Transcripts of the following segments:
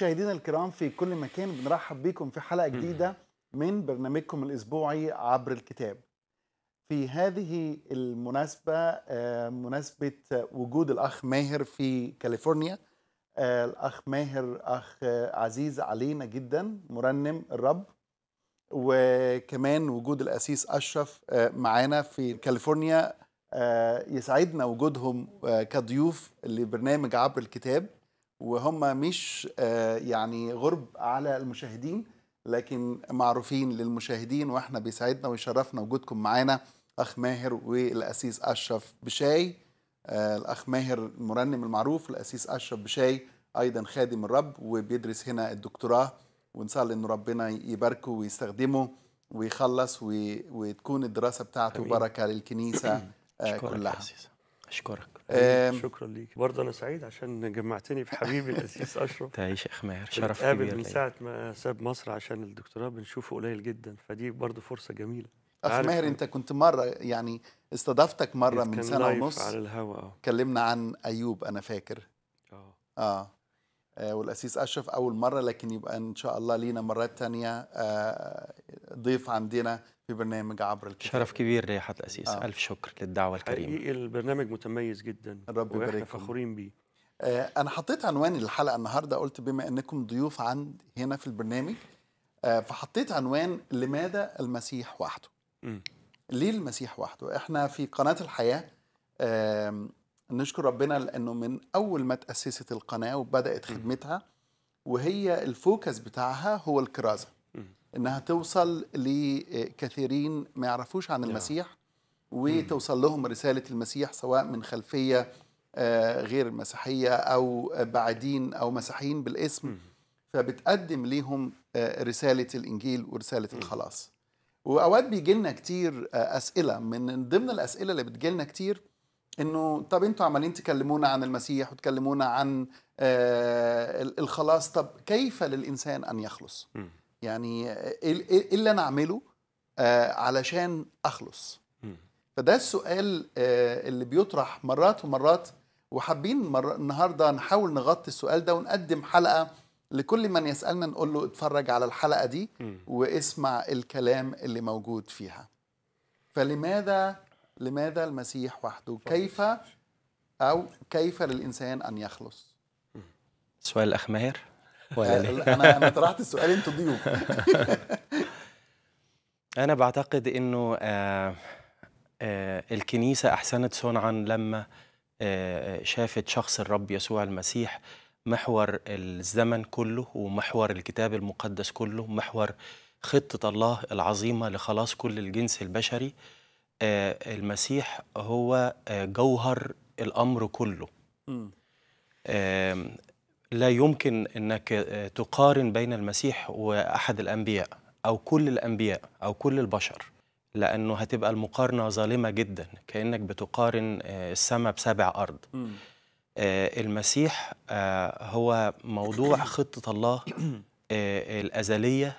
مشاهدينا الكرام في كل مكان بنرحب بكم في حلقه جديده من برنامجكم الاسبوعي عبر الكتاب. في هذه المناسبه آه، مناسبه وجود الاخ ماهر في كاليفورنيا. آه، الاخ ماهر اخ عزيز علينا جدا مرنم الرب وكمان وجود الاسيس اشرف آه، معانا في كاليفورنيا يسعدنا وجودهم كضيوف لبرنامج عبر الكتاب. وهم مش آه، يعني غرب على المشاهدين لكن معروفين للمشاهدين واحنا بيسعدنا ويشرفنا وجودكم معانا اخ ماهر والاسيس اشرف بشاي آه، الاخ ماهر المرنم المعروف الاسيس اشرف بشاي ايضا خادم الرب وبيدرس هنا الدكتوراه ونسال ان ربنا يباركه ويستخدمه ويخلص وتكون الدراسه بتاعته أمين. بركه للكنيسه آه، أشكرك كلها اشكرك شكرا ليك برضه انا سعيد عشان جمعتني بحبيبي الاسيس اشرف تعيش يا ماهر شرف كبير من ساعه ما ساب مصر عشان الدكتوراه بنشوفه قليل جدا فدي برضه فرصه جميله اخ ماهر انت كنت مره يعني استضفتك مره من سنه ونص على الهواء آه. كلمنا عن ايوب انا فاكر آه. اه اه والاسيس اشرف اول مره لكن يبقى ان شاء الله لينا مرات تانية آه ضيف عندنا في برنامج عبر الكتاب شرف كبير لي حضرتك الأسيس آه. ألف شكر للدعوة الكريمة حقيقي البرنامج متميز جدا رب يبارك فخورين بيه آه أنا حطيت عنوان الحلقة النهاردة قلت بما أنكم ضيوف عند هنا في البرنامج آه فحطيت عنوان لماذا المسيح وحده م. ليه المسيح وحده احنا في قناة الحياة آه نشكر ربنا لأنه من أول ما تأسست القناة وبدأت خدمتها وهي الفوكس بتاعها هو الكرازة انها توصل لكثيرين ما يعرفوش عن المسيح mm. وتوصل لهم رساله المسيح سواء من خلفيه آه، غير مسيحيه او بعدين او مسيحيين بالاسم mm. فبتقدم ليهم آه، رساله الانجيل ورساله mm. الخلاص واوقات بيجي لنا كتير آه، اسئله من ضمن الاسئله اللي بتجي لنا كتير انه طب انتوا عمالين تكلمونا عن المسيح وتكلمونا عن الخلاص طب كيف للانسان ان يخلص؟ يعني إيه, إيه, ايه اللي انا اعمله آه، علشان اخلص فده السؤال آه، اللي بيطرح مرات ومرات وحابين مر... النهارده نحاول نغطي السؤال ده ونقدم حلقه لكل من يسالنا نقول له اتفرج على الحلقه دي واسمع الكلام اللي موجود فيها فلماذا لماذا المسيح وحده كيف او كيف للانسان ان يخلص سؤال الاخ ماهر يعني. انا انا طرحت السؤال انتوا ضيوف انا بعتقد انه آه، آه، الكنيسه احسنت صنعا لما آه، شافت شخص الرب يسوع المسيح محور الزمن كله ومحور الكتاب المقدس كله محور خطة الله العظيمة لخلاص كل الجنس البشري المسيح هو جوهر الأمر كله لا يمكن انك آه، تقارن بين المسيح واحد الانبياء او كل الانبياء او كل البشر لانه هتبقى المقارنه ظالمه جدا كانك بتقارن آه، السماء بسبع ارض آه، المسيح هو موضوع خطه الله الازليه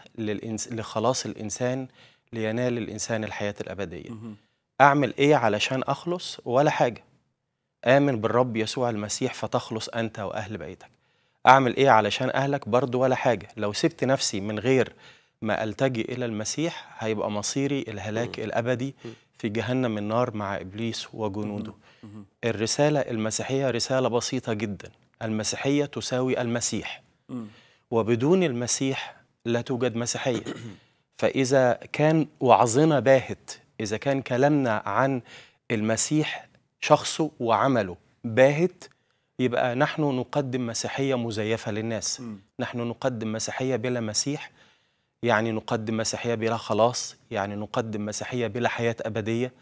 لخلاص الانسان لينال الانسان الحياه الابديه اعمل ايه علشان اخلص ولا حاجه امن بالرب يسوع المسيح فتخلص انت واهل بيتك اعمل ايه علشان اهلك برضه ولا حاجه لو سبت نفسي من غير ما التجي الى المسيح هيبقى مصيري الهلاك مم. الابدي في جهنم النار مع ابليس وجنوده مم. الرساله المسيحيه رساله بسيطه جدا المسيحيه تساوي المسيح وبدون المسيح لا توجد مسيحيه فاذا كان وعظنا باهت اذا كان كلامنا عن المسيح شخصه وعمله باهت يبقى نحن نقدم مسيحية مزيفة للناس م. نحن نقدم مسيحية بلا مسيح يعني نقدم مسيحية بلا خلاص يعني نقدم مسيحية بلا حياة أبدية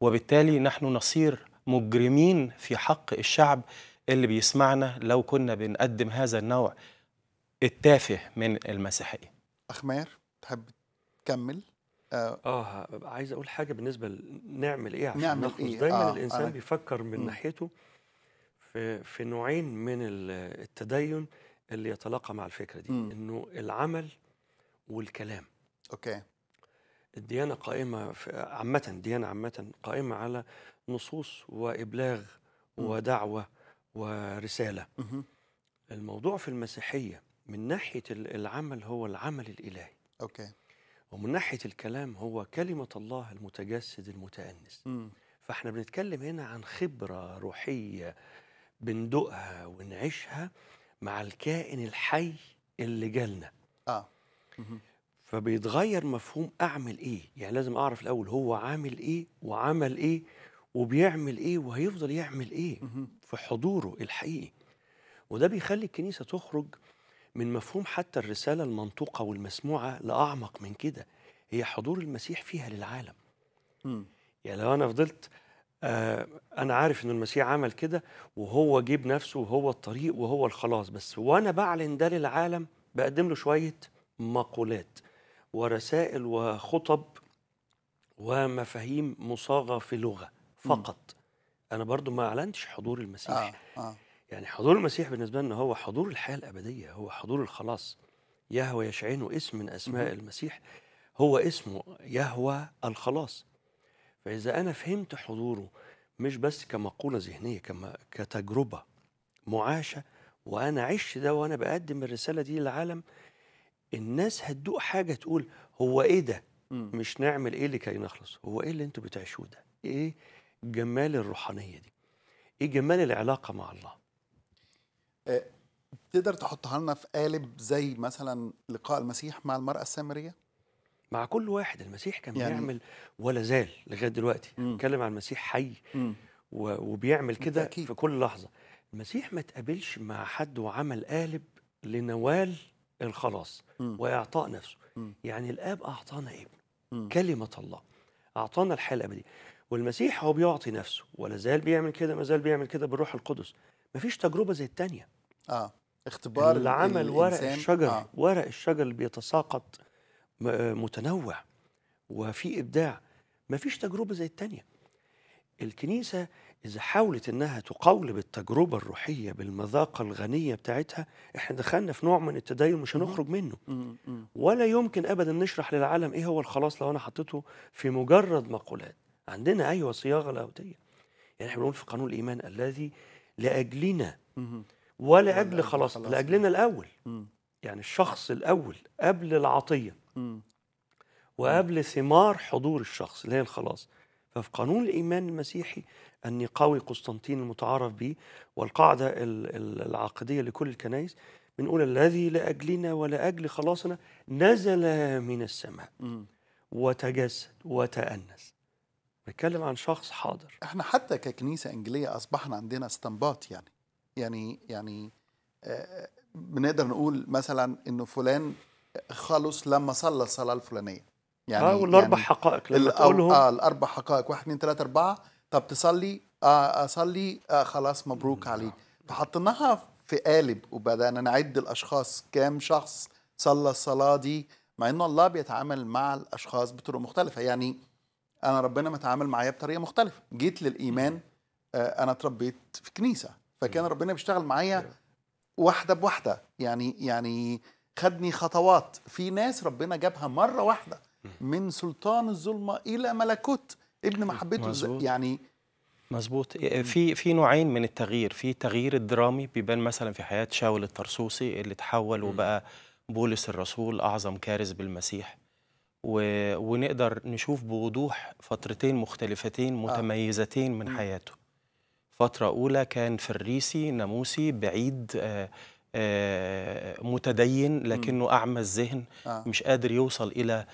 وبالتالي نحن نصير مجرمين في حق الشعب اللي بيسمعنا لو كنا بنقدم هذا النوع التافه من المسيحية أخ تحب تكمل؟ اه, آه عايز اقول حاجه بالنسبه نعمل ايه عشان نعمل نخلص إيه؟ دايما آه الانسان آه. بيفكر من م. ناحيته في في نوعين من التدين اللي يتلاقى مع الفكره دي م. انه العمل والكلام اوكي الديانه قائمه عامه الديانه عامه قائمه على نصوص وابلاغ م. ودعوه ورساله م. الموضوع في المسيحيه من ناحيه العمل هو العمل الالهي اوكي ومن ناحيه الكلام هو كلمه الله المتجسد المتانس م. فاحنا بنتكلم هنا عن خبره روحيه بندوقها ونعيشها مع الكائن الحي اللي جالنا اه فبيتغير مفهوم اعمل ايه يعني لازم اعرف الاول هو عامل ايه وعمل ايه وبيعمل ايه وهيفضل يعمل ايه في حضوره الحقيقي وده بيخلي الكنيسه تخرج من مفهوم حتى الرساله المنطوقه والمسموعه لاعمق من كده هي حضور المسيح فيها للعالم يعني لو انا فضلت آه، انا عارف ان المسيح عمل كده وهو جه بنفسه وهو الطريق وهو الخلاص بس وانا بعلن ده للعالم بقدم له شويه مقولات ورسائل وخطب ومفاهيم مصاغه في لغه فقط انا برضو ما اعلنتش حضور المسيح آه. آه. يعني حضور المسيح بالنسبه لنا هو حضور الحياه الابديه هو حضور الخلاص يهوى يشعينه اسم من اسماء المسيح هو اسمه يهوى الخلاص فإذا أنا فهمت حضوره مش بس كمقولة ذهنية كما كتجربة معاشة وأنا عشت ده وأنا بقدم الرسالة دي للعالم الناس هتدوق حاجة تقول هو إيه ده؟ مش نعمل إيه لكي نخلص؟ هو إيه اللي أنتوا بتعيشوه ده؟ إيه جمال الروحانية دي؟ إيه جمال العلاقة مع الله؟ آه، تقدر تحطها لنا في قالب زي مثلا لقاء المسيح مع المرأة السامرية؟ مع كل واحد المسيح كان يعني بيعمل ولا زال لغايه دلوقتي بنتكلم عن المسيح حي وبيعمل كده في كل لحظه المسيح ما تقابلش مع حد وعمل قالب لنوال الخلاص واعطاء نفسه مم. يعني الاب اعطانا ابنه كلمه الله اعطانا الحياه الابديه والمسيح هو بيعطي نفسه ولا زال بيعمل كده ما زال بيعمل كده بالروح القدس مفيش تجربه زي الثانيه اه اختبار اللي عمل ورق الشجر آه. ورق الشجر اللي بيتساقط آه، متنوع وفي ابداع ما فيش تجربه زي الثانيه الكنيسه اذا حاولت انها تقولب التجربه الروحيه بالمذاقه الغنيه بتاعتها احنا دخلنا في نوع من التدين مش هنخرج منه ولا يمكن ابدا نشرح للعالم ايه هو الخلاص لو انا حطيته في مجرد مقولات عندنا ايوه صياغه لاهوتيه يعني احنا بنقول في قانون الايمان الذي لاجلنا ولاجل خلاص لاجلنا الاول يعني الشخص الاول قبل العطيه وقبل ثمار حضور الشخص اللي هي الخلاص ففي قانون الإيمان المسيحي النقاوي قسطنطين المتعارف به والقاعدة العقدية لكل الكنائس بنقول الذي لأجلنا ولأجل خلاصنا نزل من السماء وتجسد وتأنس بيتكلم عن شخص حاضر احنا حتى ككنيسة إنجيلية أصبحنا عندنا استنباط يعني يعني يعني آه، بنقدر نقول مثلا انه فلان خالص لما صلى الصلاه الفلانيه يعني اه والاربع يعني حقائق لما تقولهم اه الاربع حقائق واحد اثنين ثلاثه اربعه طب تصلي آه اصلي آه،, آه خلاص مبروك عليك فحطيناها في قالب وبدانا نعد الاشخاص كام شخص صلى الصلاه دي مع ان الله بيتعامل مع الاشخاص بطرق مختلفه يعني انا ربنا متعامل معايا بطريقه مختلفه جيت للايمان آه انا اتربيت في كنيسه فكان ربنا بيشتغل معايا واحده بواحده يعني يعني خدني خطوات في ناس ربنا جابها مرة واحدة من سلطان الظلمة إلى ملكوت ابن محبته مزبوط. يعني مظبوط في في نوعين من التغيير في تغيير الدرامي بيبان مثلا في حياه شاول الترسوسي اللي تحول وبقى بولس الرسول اعظم كارث بالمسيح و... ونقدر نشوف بوضوح فترتين مختلفتين آه. متميزتين من حياته فتره اولى كان فريسي ناموسي بعيد آه، آه، متدين لكنه أعمى الذهن آه. مش قادر يوصل إلى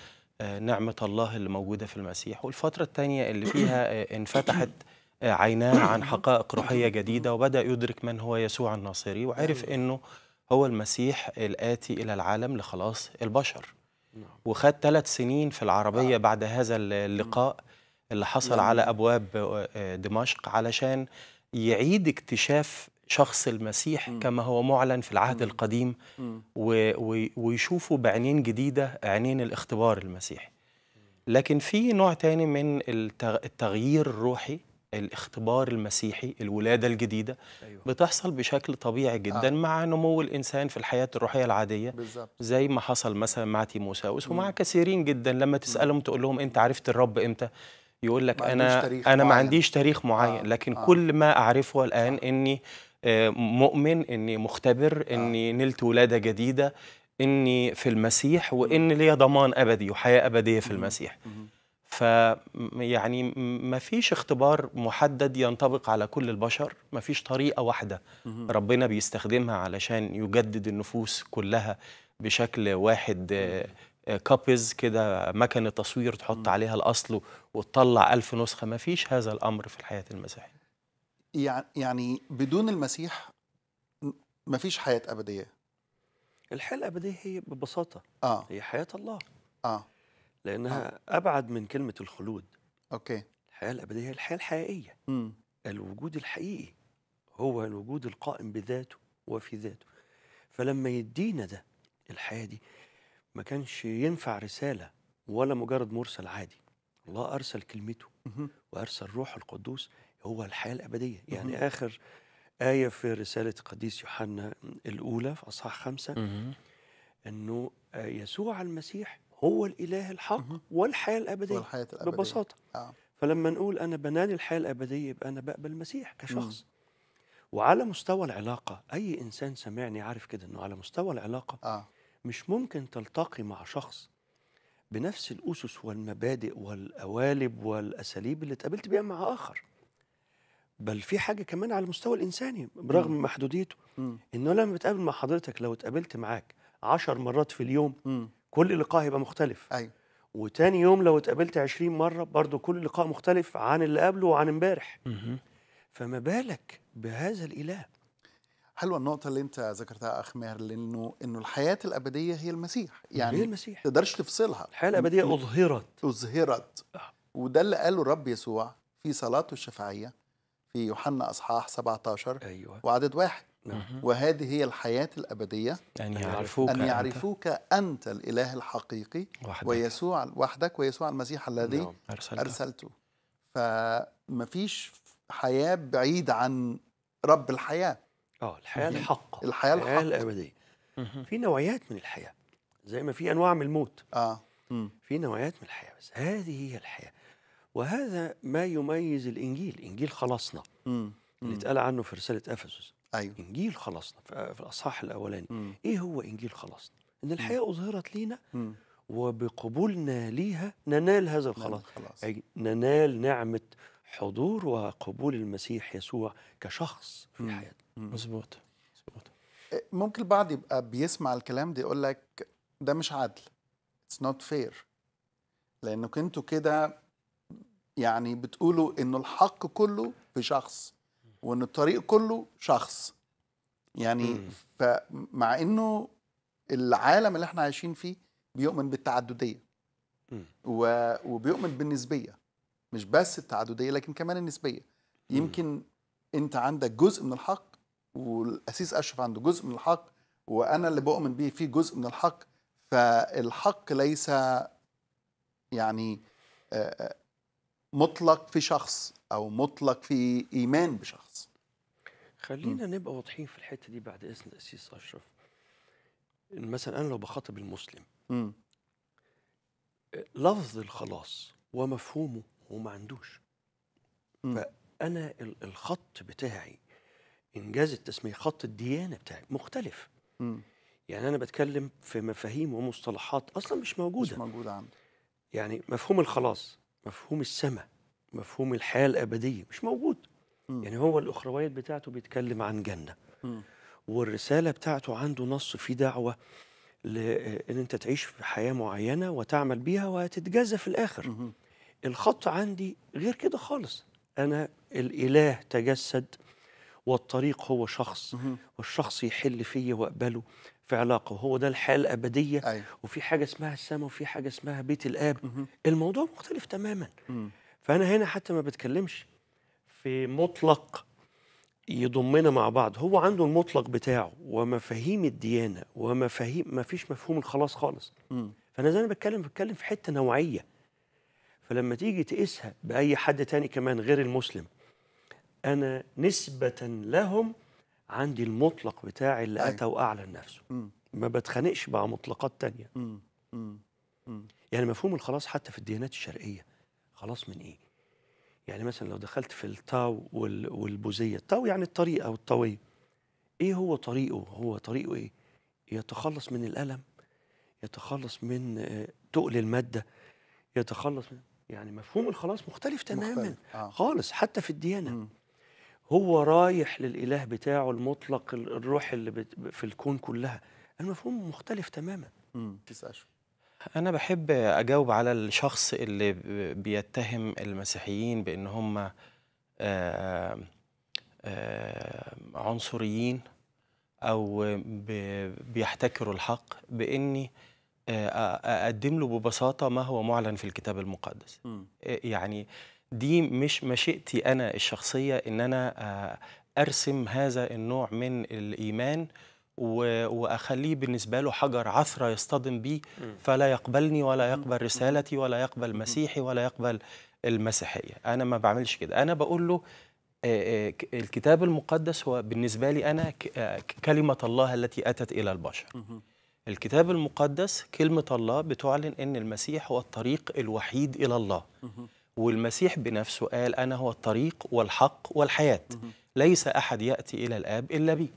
آه، نعمة الله اللي موجودة في المسيح والفترة الثانية اللي فيها انفتحت عيناه عن حقائق روحية جديدة وبدأ يدرك من هو يسوع الناصري وعرف أيوة. أنه هو المسيح الآتي إلى العالم لخلاص البشر نعم. وخد ثلاث سنين في العربية بعد هذا اللقاء اللي حصل على أبواب دمشق علشان يعيد اكتشاف شخص المسيح م. كما هو معلن في العهد م. القديم م. و و ويشوفوا بعينين جديدة عينين الاختبار المسيحي لكن في نوع تاني من التغيير الروحي الاختبار المسيحي الولادة الجديدة أيوة. بتحصل بشكل طبيعي جدا آه. مع نمو الإنسان في الحياة الروحية العادية بالزبط. زي ما حصل مثلا مع تيموساوس ومع كثيرين جدا لما تسألهم تقول لهم أنت عرفت الرب إمتى يقول لك أنا أنا ما عنديش تاريخ معين آه. لكن آه. كل ما أعرفه الآن آه. إني آه، مؤمن اني مختبر آه. اني نلت ولاده جديده اني في المسيح وان ليا ضمان ابدي وحياه ابديه في المسيح ف يعني ما فيش اختبار محدد ينطبق على كل البشر ما فيش طريقه واحده ربنا بيستخدمها علشان يجدد النفوس كلها بشكل واحد كابز آه، كده مكنه تصوير تحط عليها الاصل وتطلع ألف نسخه ما فيش هذا الامر في الحياه المسيحيه يعني بدون المسيح مفيش حياه ابديه الحياه الابديه هي ببساطه آه. هي حياه الله اه لانها آه. ابعد من كلمه الخلود اوكي الحياه الابديه هي الحياه الحقيقيه م. الوجود الحقيقي هو الوجود القائم بذاته وفي ذاته فلما يدينا ده الحياه دي ما كانش ينفع رساله ولا مجرد مرسل عادي الله ارسل كلمته وارسل روح القدوس هو الحياة الأبدية يعني مم. آخر آية في رسالة القديس يوحنا الأولى في أصحاح خمسة مم. أنه يسوع المسيح هو الإله الحق مم. والحياة الأبدية والحياة الأبدية ببساطة آه. فلما نقول أنا بنالي الحياة الأبدية يبقى أنا بقبل المسيح كشخص مم. وعلى مستوى العلاقة أي إنسان سمعني عارف كده أنه على مستوى العلاقة آه. مش ممكن تلتقي مع شخص بنفس الأسس والمبادئ والقوالب والأساليب اللي اتقابلت بيها مع آخر بل في حاجه كمان على المستوى الانساني برغم مم. محدوديته مم. انه لما بتقابل مع حضرتك لو اتقابلت معاك عشر مرات في اليوم مم. كل لقاء هيبقى مختلف ايوه وتاني يوم لو اتقابلت 20 مره برضه كل لقاء مختلف عن اللي قبله وعن امبارح فما بالك بهذا الاله حلوه النقطة اللي أنت ذكرتها أخ ماهر لأنه إنه الحياة الأبدية هي المسيح، يعني هي المسيح تقدرش تفصلها الحياة الأبدية أظهرت أظهرت وده اللي قاله الرب يسوع في صلاته الشفعية في يوحنا اصحاح 17 ايوه وعدد واحد نعم. وهذه هي الحياة الأبدية يعني أن يعرفوك, أن يعرفوك أنت, أنت الإله الحقيقي وحدك ويسوع وحدك ويسوع المسيح الذي نعم. أرسلته. أرسلته, فما فمفيش حياة بعيد عن رب الحياة اه الحياة الحق الحياة الحق. الحياة الأبدية في نوعيات من الحياة زي ما في أنواع من الموت اه في نوعيات من الحياة بس هذه هي الحياة وهذا ما يميز الانجيل انجيل خلاصنا اللي اتقال عنه في رساله افسس ايوه انجيل خلاصنا في الاصحاح الاولاني مم. ايه هو انجيل خلاصنا ان الحياه اظهرت لينا مم. وبقبولنا ليها ننال هذا الخلاص أي ننال نعمه حضور وقبول المسيح يسوع كشخص في حياتنا مظبوط إيه، ممكن البعض يبقى بيسمع الكلام ده يقول لك ده مش عدل اتس نوت فير لانك انتوا كده يعني بتقولوا انه الحق كله في شخص وان الطريق كله شخص يعني فمع انه العالم اللي احنا عايشين فيه بيؤمن بالتعدديه و... وبيؤمن بالنسبيه مش بس التعدديه لكن كمان النسبيه يمكن انت عندك جزء من الحق والاسيس اشرف عنده جزء من الحق وانا اللي بؤمن بيه فيه جزء من الحق فالحق ليس يعني مطلق في شخص او مطلق في ايمان بشخص خلينا م. نبقى واضحين في الحته دي بعد اذن الاسيس اشرف مثلا انا لو بخاطب المسلم م. لفظ الخلاص ومفهومه هو ما عندوش م. فانا الخط بتاعي انجاز التسميه خط الديانه بتاعي مختلف م. يعني انا بتكلم في مفاهيم ومصطلحات اصلا مش موجوده مش موجوده عندي يعني مفهوم الخلاص مفهوم السماء مفهوم الحياه الابديه مش موجود م. يعني هو الاخرويات بتاعته بيتكلم عن جنه م. والرساله بتاعته عنده نص في دعوه لان انت تعيش في حياه معينه وتعمل بيها وتتجزى في الاخر م. الخط عندي غير كده خالص انا الاله تجسد والطريق هو شخص والشخص يحل فيه واقبله في علاقه وهو ده الحياه الابديه أيوة. وفي حاجه اسمها السماء وفي حاجه اسمها بيت الاب مم. الموضوع مختلف تماما مم. فانا هنا حتى ما بتكلمش في مطلق يضمنا مع بعض هو عنده المطلق بتاعه ومفاهيم الديانه ومفاهيم ما فيش مفهوم الخلاص خالص مم. فانا زي ما بتكلم بتكلم في حته نوعيه فلما تيجي تقيسها باي حد تاني كمان غير المسلم انا نسبه لهم عندي المطلق بتاعي اللي أيوه. أتى وأعلن نفسه ما بتخانقش مع مطلقات تانية يعني مفهوم الخلاص حتى في الديانات الشرقية خلاص من إيه؟ يعني مثلا لو دخلت في التاو والبوذية التاو يعني الطريقة والطوية إيه هو طريقه؟ هو طريقه إيه؟ يتخلص من الألم يتخلص من آه، تقل المادة يتخلص من يعني مفهوم الخلاص مختلف تماما مختلف. آه. خالص حتى في الديانة مم. هو رايح للاله بتاعه المطلق الروح اللي في الكون كلها المفهوم مختلف تماما انا بحب اجاوب على الشخص اللي بيتهم المسيحيين بان هم آه، آه، عنصريين او بيحتكروا الحق باني آه، اقدم له ببساطه ما هو معلن في الكتاب المقدس يعني دي مش مشيئتي انا الشخصيه ان انا آه، ارسم هذا النوع من الايمان واخليه بالنسبه له حجر عثره يصطدم بيه فلا يقبلني ولا يقبل رسالتي ولا يقبل مسيحي ولا يقبل المسيحيه انا ما بعملش كده انا بقول له آه، آه، الكتاب المقدس هو بالنسبه لي انا كلمه الله التي اتت الى البشر الكتاب المقدس كلمه الله بتعلن ان المسيح هو الطريق الوحيد الى الله والمسيح بنفسه قال أنا هو الطريق والحق والحياة ليس أحد يأتي إلى الآب إلا بي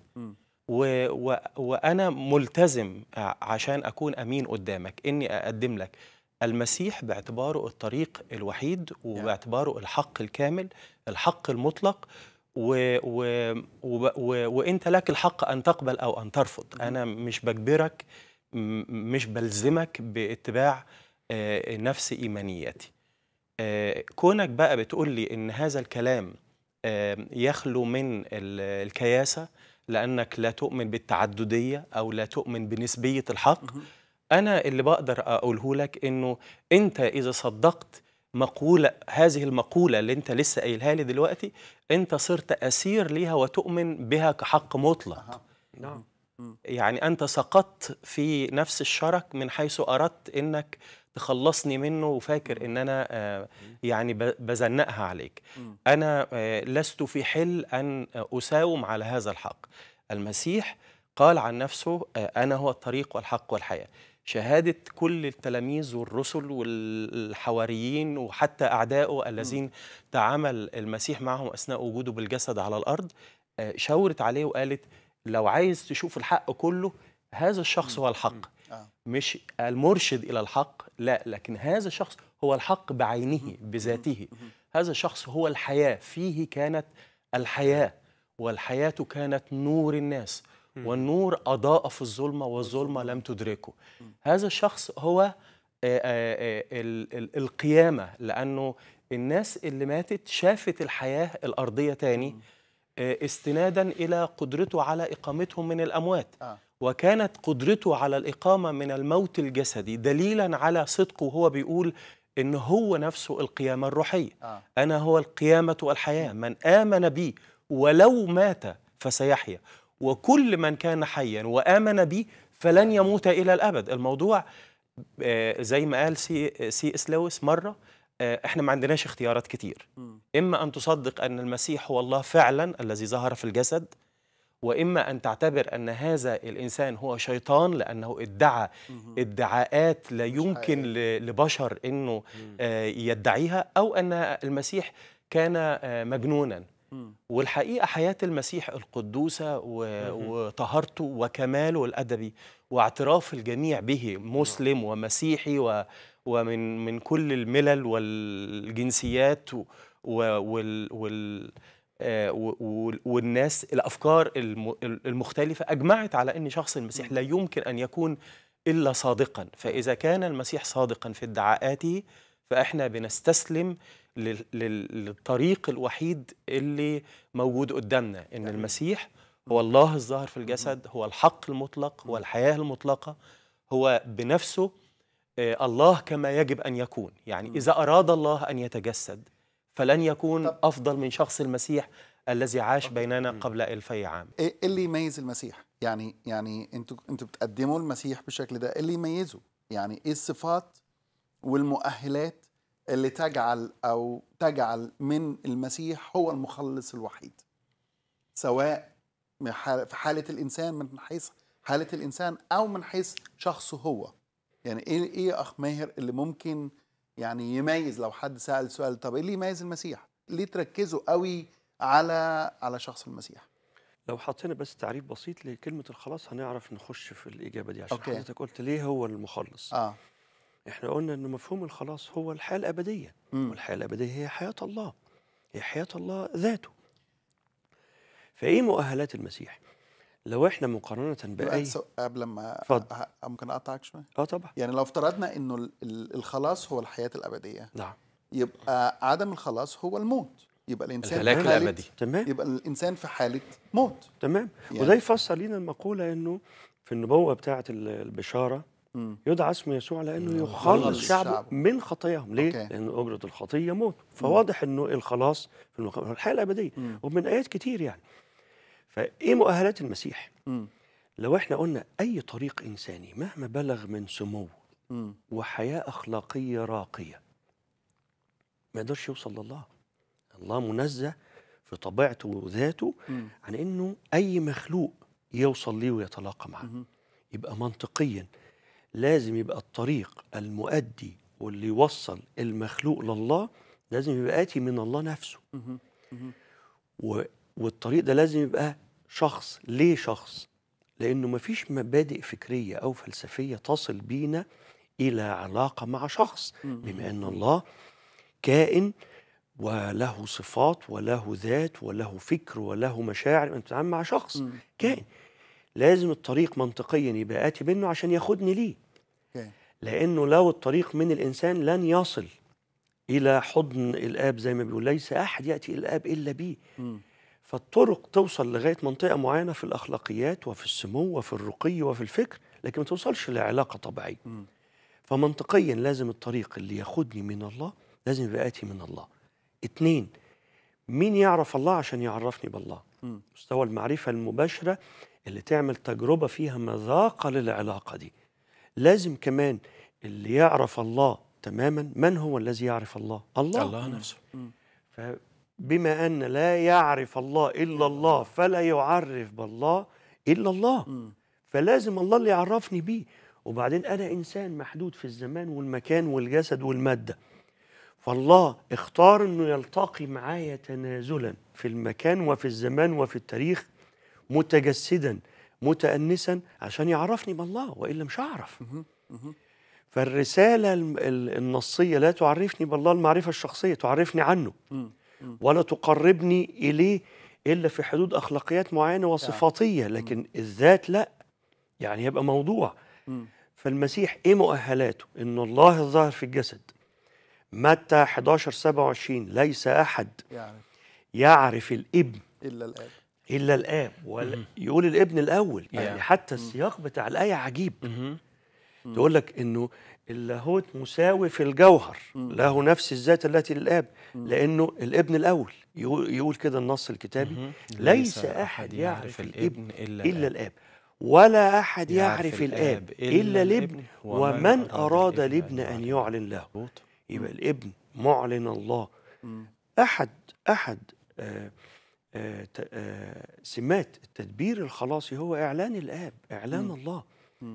و... و... وأنا ملتزم عشان أكون أمين قدامك إني أقدم لك المسيح باعتباره الطريق الوحيد وباعتباره الحق الكامل الحق المطلق و... و... و... و... وانت لك الحق ان تقبل او ان ترفض انا مش بجبرك مش بلزمك باتباع آه، نفس ايمانياتي آه، كونك بقى بتقول لي ان هذا الكلام آه، يخلو من الكياسه لانك لا تؤمن بالتعدديه او لا تؤمن بنسبيه الحق انا اللي بقدر اقوله لك انه انت اذا صدقت مقولة هذه المقولة اللي أنت لسه قايلها لي دلوقتي أنت صرت أسير ليها وتؤمن بها كحق مطلق نعم. يعني أنت سقطت في نفس الشرك من حيث أردت أنك تخلصني منه وفاكر ان انا آه، يعني بزنقها عليك انا آه، لست في حل ان اساوم على هذا الحق المسيح قال عن نفسه آه، انا هو الطريق والحق والحياه شهادة كل التلاميذ والرسل والحواريين وحتى أعدائه الذين تعامل المسيح معهم أثناء وجوده بالجسد على الأرض شاورت عليه وقالت لو عايز تشوف الحق كله هذا الشخص هو الحق آه. مش المرشد الى الحق لا لكن هذا الشخص هو الحق بعينه بذاته هذا الشخص هو الحياه فيه كانت الحياه والحياه كانت نور الناس والنور اضاء في الظلمه والظلمه لم تدركه هذا الشخص هو آه، آه، آه، القيامه لانه الناس اللي ماتت شافت الحياه الارضيه تاني استنادا الى قدرته على اقامتهم من الاموات وكانت قدرته على الإقامة من الموت الجسدي دليلا على صدقه وهو بيقول إن هو نفسه القيامة الروحية آه. أنا هو القيامة والحياة من آمن بي ولو مات فسيحيا وكل من كان حيا وآمن بي فلن يموت إلى الأبد الموضوع آه، زي ما قال سي, سي اس لويس مرة آه، احنا ما عندناش اختيارات كتير م. اما ان تصدق ان المسيح هو الله فعلا الذي ظهر في الجسد واما ان تعتبر ان هذا الانسان هو شيطان لانه ادعى ادعاءات لا يمكن لبشر انه آه، يدعيها او ان المسيح كان آه، مجنونا والحقيقه حياه المسيح القدوسه وطهارته وكماله الادبي واعتراف الجميع به مسلم ومسيحي ومن من كل الملل والجنسيات وال آه، والناس الافكار المختلفه اجمعت على ان شخص المسيح لا يمكن ان يكون الا صادقا فاذا كان المسيح صادقا في ادعاءاته فاحنا بنستسلم للطريق الوحيد اللي موجود قدامنا ان المسيح هو الله الظاهر في الجسد هو الحق المطلق هو الحياه المطلقه هو بنفسه آه، الله كما يجب ان يكون يعني اذا اراد الله ان يتجسد فلن يكون طب. أفضل من شخص المسيح الذي عاش طب. بيننا قبل ألفي عام إيه, إيه اللي يميز المسيح؟ يعني يعني أنتوا أنتوا بتقدموا المسيح بالشكل ده، إيه اللي يميزه؟ يعني إيه الصفات والمؤهلات اللي تجعل أو تجعل من المسيح هو المخلص الوحيد سواء في حالة الإنسان من حيث حالة الإنسان أو من حيث شخصه هو يعني إيه إيه أخ ماهر اللي ممكن يعني يميز لو حد سأل سؤال طب ايه اللي يميز المسيح؟ ليه تركزوا قوي على على شخص المسيح؟ لو حطينا بس تعريف بسيط لكلمة الخلاص هنعرف نخش في الإجابة دي عشان أوكي. حضرتك قلت ليه هو المخلص آه. احنا قلنا ان مفهوم الخلاص هو الحياة الأبدية م. والحياة الأبدية هي حياة الله هي حياة الله ذاته فإيه مؤهلات المسيح؟ لو احنا مقارنه باي قبل ما ممكن اقطعك شويه اه طبعا يعني لو افترضنا انه الخلاص هو الحياه الابديه نعم يبقى عدم الخلاص هو الموت يبقى الانسان الهلاك الابدي تمام يبقى الانسان في حاله موت تمام يعني. وده يفسر لنا المقوله انه في النبوه بتاعه البشاره مم. يدعى اسم يسوع لانه يخلص الشعب من خطاياهم ليه؟ أوكي. لان اجره الخطيه موت فواضح انه الخلاص في الحياه الابديه ومن ايات كتير يعني فايه مؤهلات المسيح م. لو احنا قلنا اي طريق انساني مهما بلغ من سمو م. وحياه اخلاقيه راقيه ما يقدرش يوصل لله الله منزه في طبيعته وذاته عن انه اي مخلوق يوصل ليه ويتلاقى معاه يبقى منطقيا لازم يبقى الطريق المؤدي واللي يوصل المخلوق لله لازم يبقى آتي من الله نفسه و والطريق ده لازم يبقى شخص ليه شخص لانه مفيش مبادئ فكريه او فلسفيه تصل بينا الى علاقه مع شخص بما ان الله كائن وله صفات وله ذات وله فكر وله مشاعر انت بتتعامل مع شخص كائن لازم الطريق منطقيا يبقى اتي منه عشان ياخدني ليه لانه لو الطريق من الانسان لن يصل الى حضن الاب زي ما بيقول ليس احد ياتي الى الاب الا بيه فالطرق توصل لغايه منطقه معينه في الاخلاقيات وفي السمو وفي الرقي وفي الفكر لكن ما توصلش لعلاقه طبيعيه فمنطقيا لازم الطريق اللي ياخدني من الله لازم يبقى اتي من الله اثنين مين يعرف الله عشان يعرفني بالله م. مستوى المعرفه المباشره اللي تعمل تجربه فيها مذاقه للعلاقه دي لازم كمان اللي يعرف الله تماما من هو الذي يعرف الله الله, الله نفسه ف بما أن لا يعرف الله إلا الله فلا يعرف بالله إلا الله فلازم الله اللي يعرفني بيه وبعدين أنا إنسان محدود في الزمان والمكان والجسد والمادة فالله اختار أنه يلتقي معايا تنازلا في المكان وفي الزمان وفي التاريخ متجسدا متأنسا عشان يعرفني بالله وإلا مش هعرف فالرسالة النصية لا تعرفني بالله المعرفة الشخصية تعرفني عنه ولا تقربني إليه إلا في حدود أخلاقيات معينة وصفاتية لكن الذات لا يعني يبقى موضوع فالمسيح إيه مؤهلاته إن الله الظاهر في الجسد متى 11 27 ليس أحد يعني. يعرف الابن إلا الآب إلا الآب يقول الابن الأول يعني حتى السياق بتاع الآية عجيب تقول لك إنه اللاهوت مساوي في الجوهر له نفس الذات التي للاب لانه الابن الاول يقول كده النص الكتابي ليس احد يعرف الابن الا الاب ولا احد يعرف الاب الا الابن ومن اراد الابن ان يعلن له يبقى الابن معلن الله احد احد آه، آه، آه، سمات التدبير الخلاصي هو اعلان الاب اعلان الله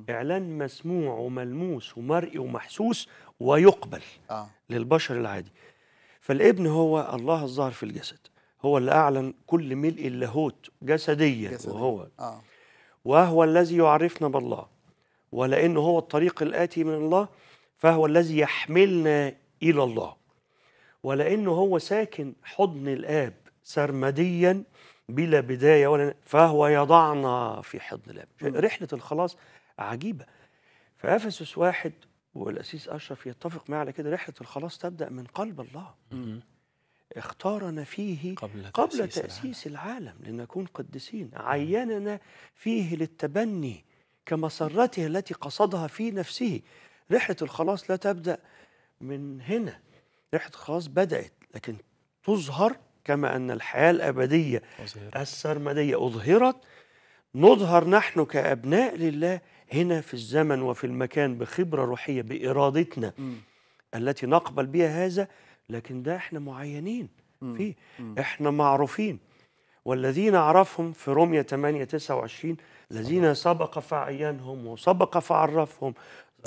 اعلان مسموع وملموس ومرئي ومحسوس ويقبل آه. للبشر العادي فالابن هو الله الظاهر في الجسد هو اللي اعلن كل ملء اللاهوت جسديا جسدي. وهو آه. وهو الذي يعرفنا بالله ولانه هو الطريق الاتي من الله فهو الذي يحملنا الى الله ولانه هو ساكن حضن الاب سرمديا بلا بدايه ولا فهو يضعنا في حضن الاب رحله الخلاص عجيبه فافسس واحد والاسيس اشرف يتفق معي على كده رحله الخلاص تبدا من قلب الله اختارنا فيه قبل, قبل تأسيس, تأسيس العالم. لنكون قدسين عيننا فيه للتبني كمسرته التي قصدها في نفسه رحلة الخلاص لا تبدأ من هنا رحلة الخلاص بدأت لكن تظهر كما أن الحياة الأبدية السرمدية أظهرت نظهر نحن كأبناء لله هنا في الزمن وفي المكان بخبرة روحية بإرادتنا م. التي نقبل بها هذا لكن ده احنا معينين فيه احنا معروفين والذين أعرفهم في رومية 8 29 الذين سبق فعينهم وسبق فعرفهم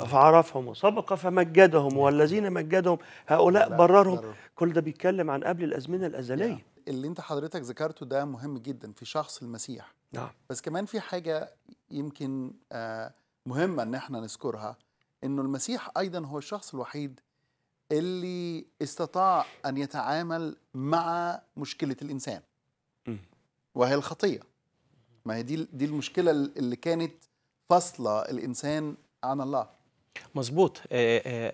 فعرفهم وسبق فمجدهم والذين مجدهم هؤلاء بررهم كل ده بيتكلم عن قبل الأزمنة الأزلية اللي انت حضرتك ذكرته ده مهم جدا في شخص المسيح نعم بس كمان في حاجه يمكن آه، مهمه ان احنا نذكرها انه المسيح ايضا هو الشخص الوحيد اللي استطاع ان يتعامل مع مشكله الانسان وهي الخطيه ما هي دي دي المشكله اللي كانت فصلة الانسان عن الله مظبوط آه، آه،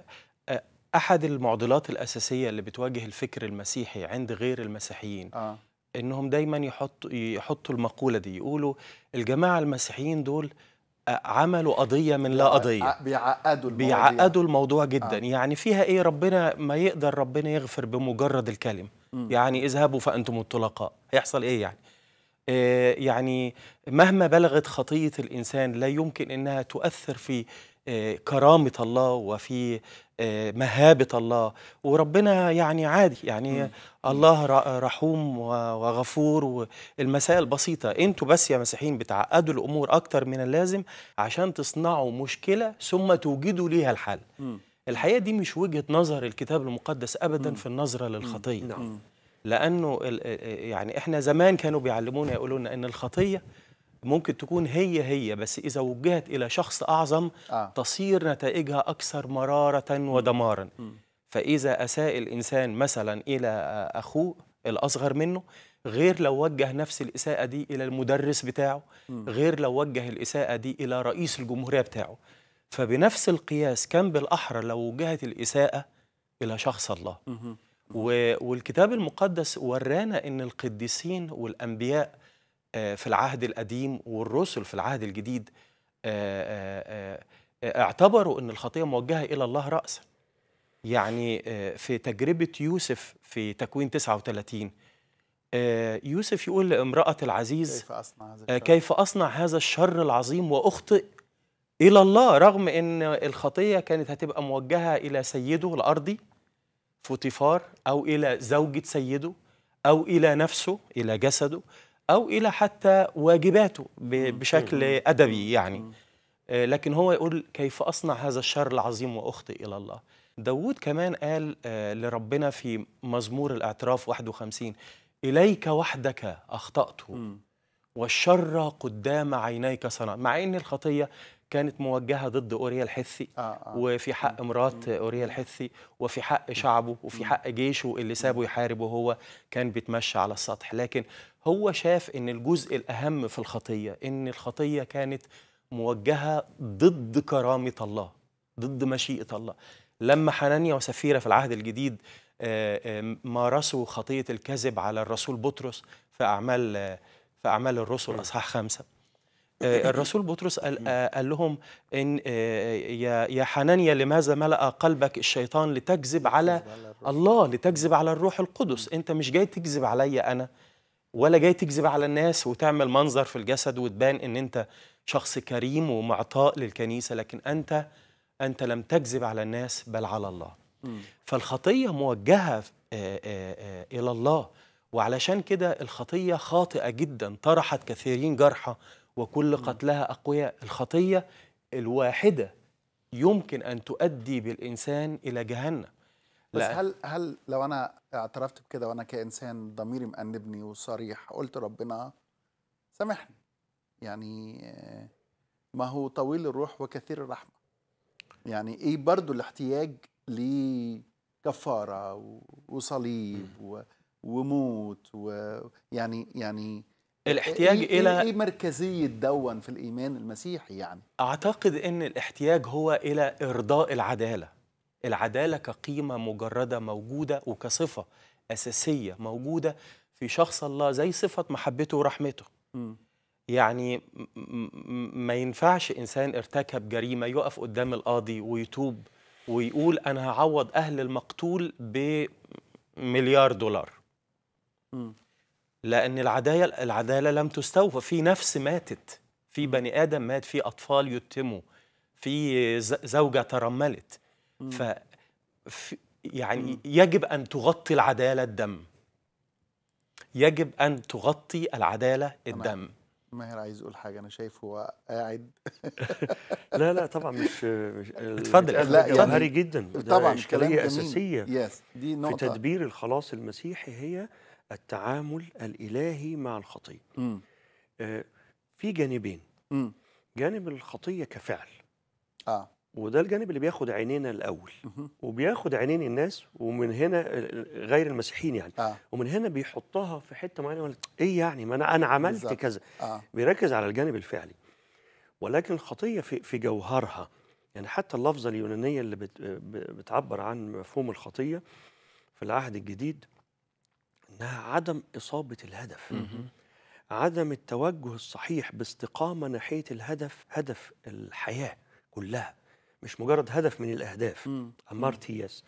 احد المعضلات الاساسيه اللي بتواجه الفكر المسيحي عند غير المسيحيين آه. انهم دايما يحطوا يحطوا المقوله دي يقولوا الجماعه المسيحيين دول آه، عملوا قضيه من لا قضيه بيعقدوا الموضوع بيعقدوا الموضوع آه. جدا آه. يعني فيها ايه ربنا ما يقدر ربنا يغفر بمجرد الكلمه م. يعني اذهبوا فانتم الطلقاء هيحصل ايه يعني آه، يعني مهما بلغت خطيه الانسان لا يمكن انها تؤثر في آه، كرامة الله وفي آه، مهابة الله وربنا يعني عادي يعني م. الله رحوم وغفور والمسائل بسيطة انتوا بس يا مسيحيين بتعقدوا الأمور أكتر من اللازم عشان تصنعوا مشكلة ثم توجدوا ليها الحل م. الحقيقة دي مش وجهة نظر الكتاب المقدس أبدا م. في النظرة للخطية نعم. لأنه آه، يعني إحنا زمان كانوا بيعلمونا يقولون إن الخطية ممكن تكون هي هي بس إذا وجهت إلى شخص أعظم آه. تصير نتائجها أكثر مرارة ودمارا م. فإذا أساء الإنسان مثلا إلى أخوه الأصغر منه غير لو وجه نفس الإساءة دي إلى المدرس بتاعه م. غير لو وجه الإساءة دي إلى رئيس الجمهورية بتاعه فبنفس القياس كان بالأحرى لو وجهت الإساءة إلى شخص الله م. والكتاب المقدس ورانا أن القديسين والأنبياء آه، في العهد القديم والرسل في العهد الجديد آه، آه، اعتبروا ان الخطيه موجهه الى الله راسا يعني في تجربه يوسف في تكوين 39 يوسف يقول لامراه العزيز كيف اصنع هذا, كيف أصنع هذا الشر العظيم واخطئ الى الله رغم ان الخطيه كانت هتبقى موجهه الى سيده الارضي فوتيفار او الى زوجه سيده او الى نفسه الى جسده أو إلى حتى واجباته بشكل أدبي يعني آه، لكن هو يقول كيف أصنع هذا الشر العظيم وأخطئ إلى الله داود كمان قال آه، لربنا في مزمور الاعتراف 51 إليك وحدك أخطأت والشر قدام عينيك صنع مع ان الخطيه كانت موجهه ضد اوريا الحثي آه آه. وفي حق مرات اوريا الحثي وفي حق شعبه وفي حق جيشه اللي سابه يحارب وهو كان بيتمشى على السطح لكن هو شاف ان الجزء الاهم في الخطيه ان الخطيه كانت موجهه ضد كرامه الله ضد مشيئه الله لما حنانيا وسفيره في العهد الجديد آه، آه، مارسوا خطيه الكذب على الرسول بطرس في اعمال آه، في اعمال الرسل اصحاح خمسة الرسول بطرس قال, قال لهم ان يا حنانيا لماذا ملا قلبك الشيطان لتكذب على الله لتكذب على الروح القدس انت مش جاي تكذب عليا انا ولا جاي تكذب على الناس وتعمل منظر في الجسد وتبان ان انت شخص كريم ومعطاء للكنيسه لكن انت انت لم تكذب على الناس بل على الله م. فالخطيه موجهه آه، آه، آه، الى الله وعلشان كده الخطيه خاطئه جدا طرحت كثيرين جرحى وكل قتلها اقوياء الخطيه الواحده يمكن ان تؤدي بالانسان الى جهنم بس لا. هل هل لو انا اعترفت بكده وانا كانسان ضميري مأنبني وصريح قلت ربنا سامحني يعني ما هو طويل الروح وكثير الرحمه يعني ايه برضو الاحتياج لكفاره وصليب وموت ويعني يعني, يعني إيه- الاحتياج إيه-, إيه الى ايه مركزيه دون في الايمان المسيحي يعني اعتقد ان الاحتياج هو الى ارضاء العداله العدالة كقيمة مجردة موجودة وكصفة أساسية موجودة في شخص الله زي صفة محبته ورحمته يعني م. يعني ما ينفعش إنسان ارتكب جريمة يقف قدام القاضي ويتوب ويقول أنا هعوض أهل المقتول بمليار دولار م. لأن العدالة, العدالة لم تستوفى في نفس ماتت في بني آدم مات في أطفال يتموا في زوجة ترملت ف يعني يجب ان تغطي العداله الدم يجب ان تغطي العداله الدم ماهر عايز يقول حاجه انا شايف هو قاعد لا لا طبعا مش اتفضل لا جوهري يعني جدا طبعا اشكاليه اساسيه يس دي نقطة. في تدبير الخلاص المسيحي هي التعامل الالهي مع الخطيه آه في جانبين م. جانب الخطيه كفعل اه وده الجانب اللي بياخد عينينا الاول وبياخد عينين الناس ومن هنا غير المسيحيين يعني آه. ومن هنا بيحطها في حته معينه ايه يعني ما انا انا عملت بالزبط. كذا آه. بيركز على الجانب الفعلي ولكن الخطيه في, في جوهرها يعني حتى اللفظه اليونانيه اللي بت بتعبر عن مفهوم الخطيه في العهد الجديد انها عدم اصابه الهدف عدم التوجه الصحيح باستقامه ناحيه الهدف هدف الحياه كلها مش مجرد هدف من الأهداف أمارتياس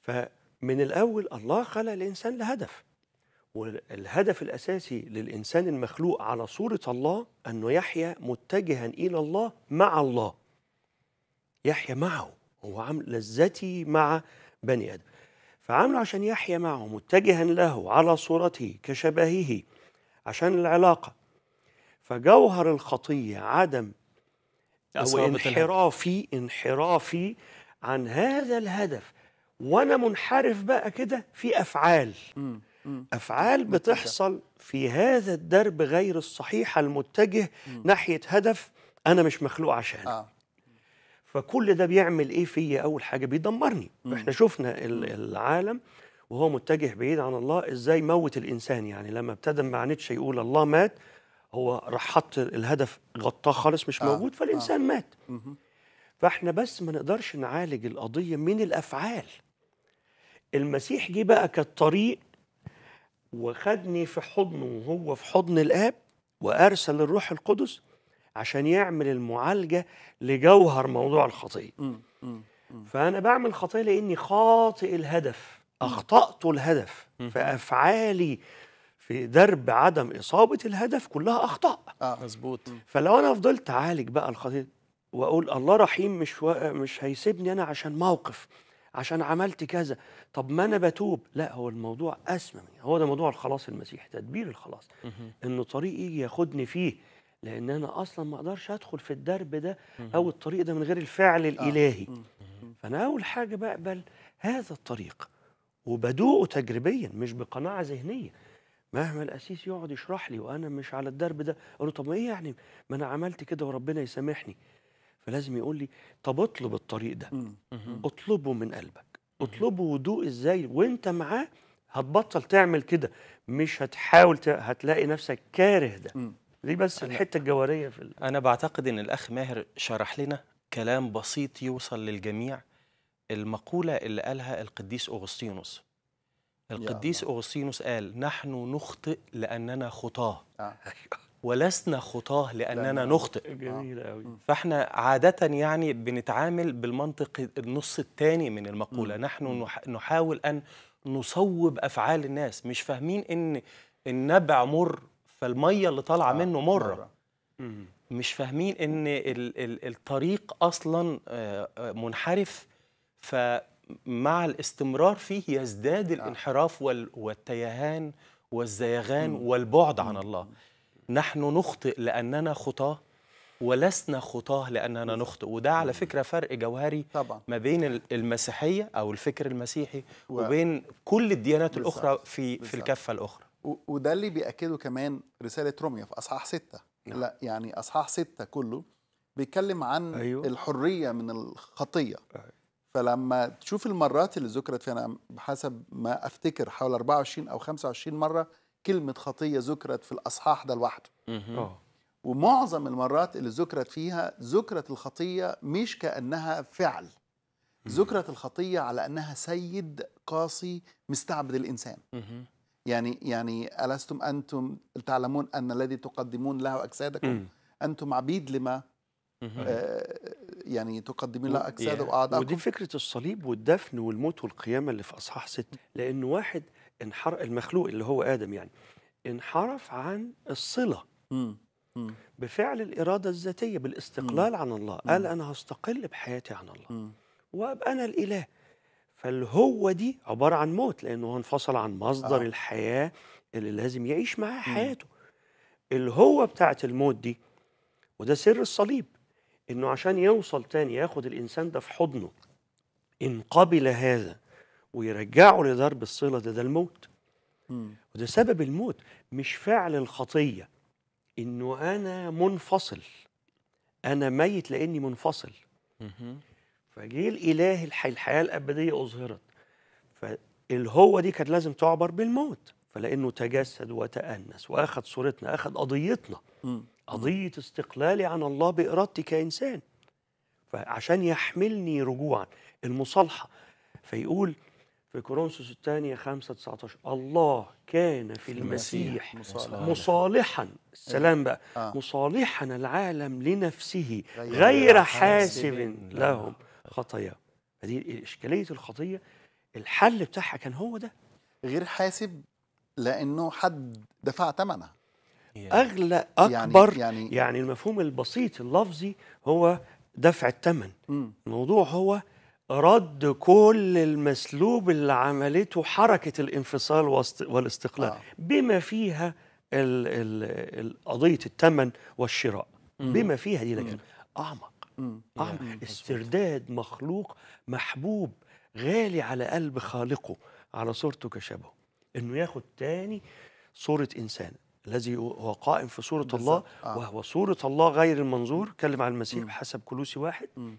فمن الأول الله خلق الإنسان لهدف والهدف الأساسي للإنسان المخلوق على صورة الله أنه يحيا متجها إلى الله مع الله يحيا معه هو عامل لذتي مع بني آدم فعامله عشان يحيا معه متجها له على صورته كشبهه عشان العلاقة فجوهر الخطية عدم هو انحرافي انحرافي عن هذا الهدف وانا منحرف بقى كده في افعال افعال بتحصل في هذا الدرب غير الصحيح المتجه ناحيه هدف انا مش مخلوق عشانه آه. فكل ده بيعمل ايه فيا اول حاجه بيدمرني احنا شفنا العالم وهو متجه بعيد عن الله ازاي موت الانسان يعني لما ابتدى ما عادش يقول الله مات هو راح حط الهدف غطاه خالص مش آه. موجود فالانسان آه. مات فاحنا بس ما نقدرش نعالج القضيه من الافعال المسيح جه بقى كالطريق وخدني في حضنه وهو في حضن الاب وارسل الروح القدس عشان يعمل المعالجه لجوهر موضوع الخطيه فانا بعمل خطيه لاني خاطئ الهدف اخطات الهدف فافعالي في درب عدم اصابه الهدف كلها اخطاء اه مظبوط فلو انا فضلت اعالج بقى القضية واقول الله رحيم مش و... مش هيسيبني انا عشان موقف عشان عملت كذا طب ما انا بتوب لا هو الموضوع اسمى هو ده موضوع الخلاص المسيحي تدبير الخلاص ان طريقي ياخدني فيه لان انا اصلا ما اقدرش ادخل في الدرب ده او الطريق ده من غير الفعل آه. الالهي فانا اول حاجه بقبل هذا الطريق وبدوقه تجريبيا مش بقناعه ذهنيه مهما القسيس يقعد يشرح لي وانا مش على الدرب ده اقول له طب ما ايه يعني ما انا عملت كده وربنا يسامحني فلازم يقول لي طب اطلب الطريق ده اطلبه من قلبك اطلبه وضوء ازاي وانت معاه هتبطل تعمل كده مش هتحاول ت... هتلاقي نفسك كاره ده دي بس الحته الجوهريه في ال... انا بعتقد ان الاخ ماهر شرح لنا كلام بسيط يوصل للجميع المقوله اللي قالها القديس اغسطينوس القديس أغسطينوس قال نحن نخطئ لأننا خطاة آه. ولسنا خطاه لاننا نخطئ جميل قوي آه. فاحنا عاده يعني بنتعامل بالمنطق النص الثاني من المقوله نحن نحاول ان نصوب افعال الناس مش فاهمين ان النبع مر فالميه اللي طالعه آه. منه مره مش فاهمين ان الطريق اصلا آه، منحرف ف مع الاستمرار فيه يزداد نعم. الانحراف والتيهان والزيغان والبعد عن الله نحن نخطئ لأننا خطاه ولسنا خطاه لأننا نخطئ وده على فكرة فرق جوهري طبعا. ما بين المسيحية أو الفكر المسيحي و... وبين كل الديانات بالزبط. الأخرى في, في الكفة الأخرى وده اللي بيأكده كمان رسالة روميا في أصحاح ستة نعم. لا يعني أصحاح ستة كله بيتكلم عن أيوه. الحرية من الخطية أيوه. فلما تشوف المرات اللي ذكرت فيها انا بحسب ما افتكر حوالي 24 او 25 مره كلمه خطيه ذكرت في الاصحاح ده لوحده ومعظم المرات اللي ذكرت فيها ذكرت الخطيه مش كانها فعل ذكرت الخطيه على انها سيد قاسي مستعبد الانسان يعني يعني ألستم أنتم تعلمون أن الذي تقدمون له أجسادكم أنتم عبيد لما آه، يعني تقدمين لها أجساد واعضاء ودي فكرة الصليب والدفن والموت والقيامة اللي في أصحاح ست لأن واحد انحر المخلوق اللي هو آدم يعني انحرف عن الصلة بفعل الإرادة الذاتية بالاستقلال عن الله قال أنا هستقل بحياتي عن الله وأبقى أنا الإله فالهو دي عبارة عن موت لأنه هو انفصل عن مصدر آه. الحياة اللي لازم يعيش معاه حياته الهوة بتاعت الموت دي وده سر الصليب انه عشان يوصل تاني ياخد الانسان ده في حضنه ان قبل هذا ويرجعه لضرب الصله ده ده الموت وده سبب الموت مش فعل الخطيه انه انا منفصل انا ميت لاني منفصل فجه الاله الحياه الابديه اظهرت فالهوه دي كانت لازم تعبر بالموت فلانه تجسد وتانس واخد صورتنا اخد قضيتنا م. قضية استقلالي عن الله بإرادتي كإنسان فعشان يحملني رجوعا المصالحة فيقول في كورنثوس الثانية 5 19 الله كان في المسيح, المسيح مصالحا السلام بقى آه. آه. مصالحا العالم لنفسه غير حاسب لهم خطايا هذه إشكالية الخطية الحل بتاعها كان هو ده غير حاسب لأنه حد دفع ثمنها اغلى يعني- اكبر يعني, يعني, يعني المفهوم البسيط اللفظي هو دفع الثمن الموضوع هو رد كل المسلوب اللي عملته حركه الانفصال والاستقلال آه. بما فيها قضيه الثمن والشراء مم. بما فيها دي لكن مم. اعمق مم. اعمق استرداد مخلوق محبوب غالي على قلب خالقه على صورته كشبهه انه ياخد تاني صوره انسان الذي هو قائم في صورة الله آه. وهو صورة الله غير المنظور كلم عن المسيح م. حسب كلوسي واحد م.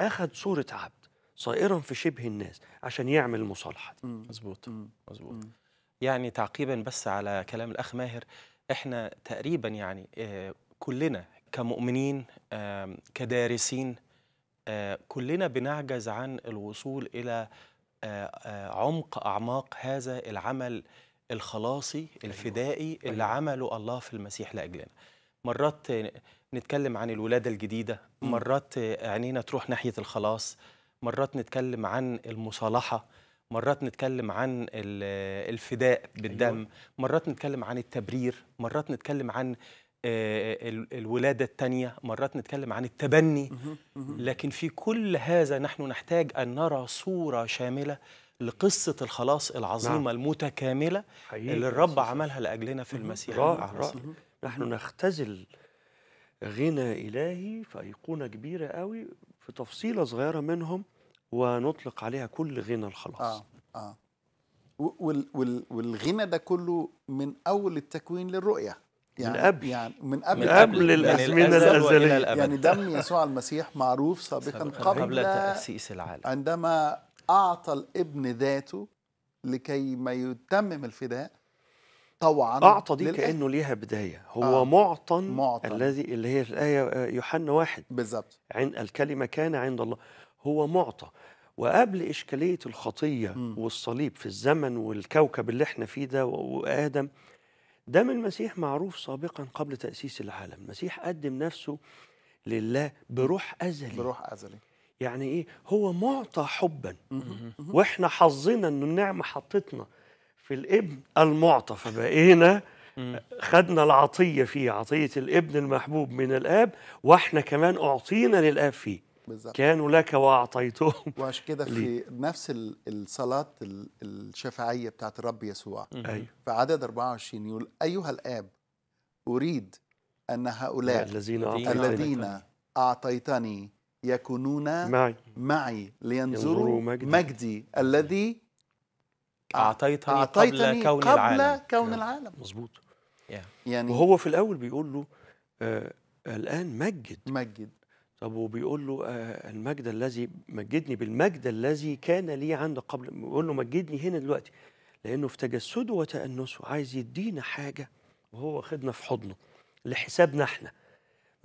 أخذ صورة عبد صائرا في شبه الناس عشان يعمل المصالحة دي مظبوط مظبوط يعني تعقيبا بس على كلام الأخ ماهر احنا تقريبا يعني آه، كلنا كمؤمنين كدارسين آه، كلنا بنعجز عن الوصول إلى آه، عمق أعماق هذا العمل الخلاصي أيوة. الفدائي أيوة. اللي عمله الله في المسيح لاجلنا مرات نتكلم عن الولاده الجديده مرات عينينا تروح ناحيه الخلاص مرات نتكلم عن المصالحه مرات نتكلم عن الفداء بالدم أيوة. مرات نتكلم عن التبرير مرات نتكلم عن آه، الولادة الثانية مرات نتكلم عن التبني لكن في كل هذا نحن نحتاج أن نرى صورة شاملة لقصة الخلاص العظيمة نعم. المتكاملة حقيقي. اللي الرب عملها لأجلنا في المسيح رائع رائع نحن نختزل غنى إلهي في أيقونة كبيرة قوي في تفصيلة صغيرة منهم ونطلق عليها كل غنى الخلاص آه. آه. وال وال والغنى ده كله من أول التكوين للرؤية يعني من قبل يعني من قبل من قبل الازمنه الازليه يعني دم يسوع المسيح معروف سابقا قبل, قبل تاسيس العالم عندما اعطى الابن ذاته لكي ما يتمم الفداء طوعا اعطى دي للأهل. كانه ليها بدايه هو آه. معطن, معطن الذي اللي هي الايه آه، يوحنا واحد بالظبط عند الكلمه كان عند الله هو معطى وقبل اشكاليه الخطيه م. والصليب في الزمن والكوكب اللي احنا فيه ده وادم دم المسيح معروف سابقا قبل تاسيس العالم المسيح قدم نفسه لله بروح ازلي بروح ازلي يعني ايه هو معطى حبا واحنا حظنا ان النعمه حطتنا في الابن المعطى فبقينا خدنا العطيه فيه عطيه الابن المحبوب من الاب واحنا كمان اعطينا للاب فيه بالزبط. كانوا لك واعطيتهم وعشان كده في نفس الصلاه الشفاعيه بتاعت الرب يسوع أيوه. في عدد 24 يقول ايها الاب اريد ان هؤلاء الذين اعطيتني يكونون معي, معي لينظروا مجدي, مجدي الذي أعطيتني, أعطيتني قبل كون قبل العالم كون نعم. العالم مظبوط يعني وهو في الأول بيقول له آه الآن مجد مجد طب وبيقول له آه المجد الذي مجدني بالمجد الذي كان لي عند قبل بيقول له مجدني هنا دلوقتي لأنه في تجسده وتأنسه عايز يدينا حاجة وهو واخدنا في حضنه لحسابنا احنا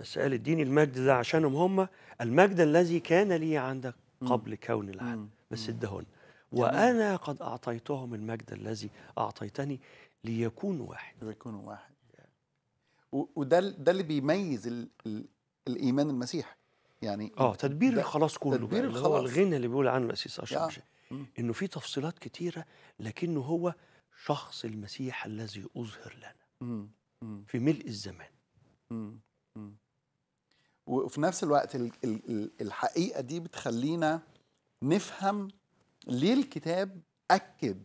بس قال اديني المجد ده عشانهم هم المجد الذي كان لي عندك قبل كون العالم بس ادهن وانا قد اعطيتهم المجد الذي اعطيتني ليكونوا واحد ليكونوا واحد وده ده اللي بيميز الـ الـ الايمان المسيحي يعني اه تدبير الخلاص كله تدبير الخلاص. هو الغنى اللي بيقول عنه الاسيس اشرف انه في تفصيلات كتيره لكنه هو شخص المسيح الذي اظهر لنا مم. مم. في ملء الزمان مم. مم. وفي نفس الوقت الحقيقه دي بتخلينا نفهم ليه الكتاب اكد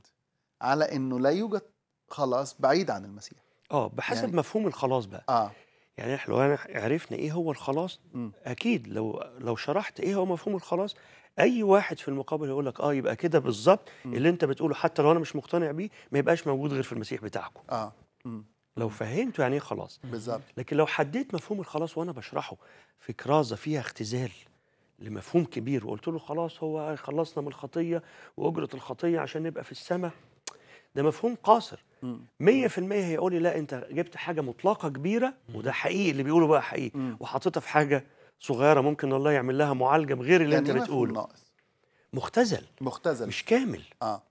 على انه لا يوجد خلاص بعيد عن المسيح اه بحسب يعني مفهوم الخلاص بقى اه يعني احنا لو عرفنا ايه هو الخلاص م. اكيد لو لو شرحت ايه هو مفهوم الخلاص اي واحد في المقابل هيقول لك اه يبقى كده بالظبط اللي انت بتقوله حتى لو انا مش مقتنع بيه ما يبقاش موجود غير في المسيح بتاعكم اه م. لو فهمته يعني ايه خلاص بالظبط لكن لو حددت مفهوم الخلاص وانا بشرحه في كرازه فيها اختزال لمفهوم كبير وقلت له خلاص هو خلصنا من الخطيه واجره الخطيه عشان نبقى في السماء ده مفهوم قاصر 100% هيقول لي لا انت جبت حاجه مطلقه كبيره وده حقيقي اللي بيقوله بقى حقيقي وحطيتها في حاجه صغيره ممكن الله يعمل لها معالجه بغير اللي يعني انت بتقوله ناقص مختزل مختزل مش كامل اه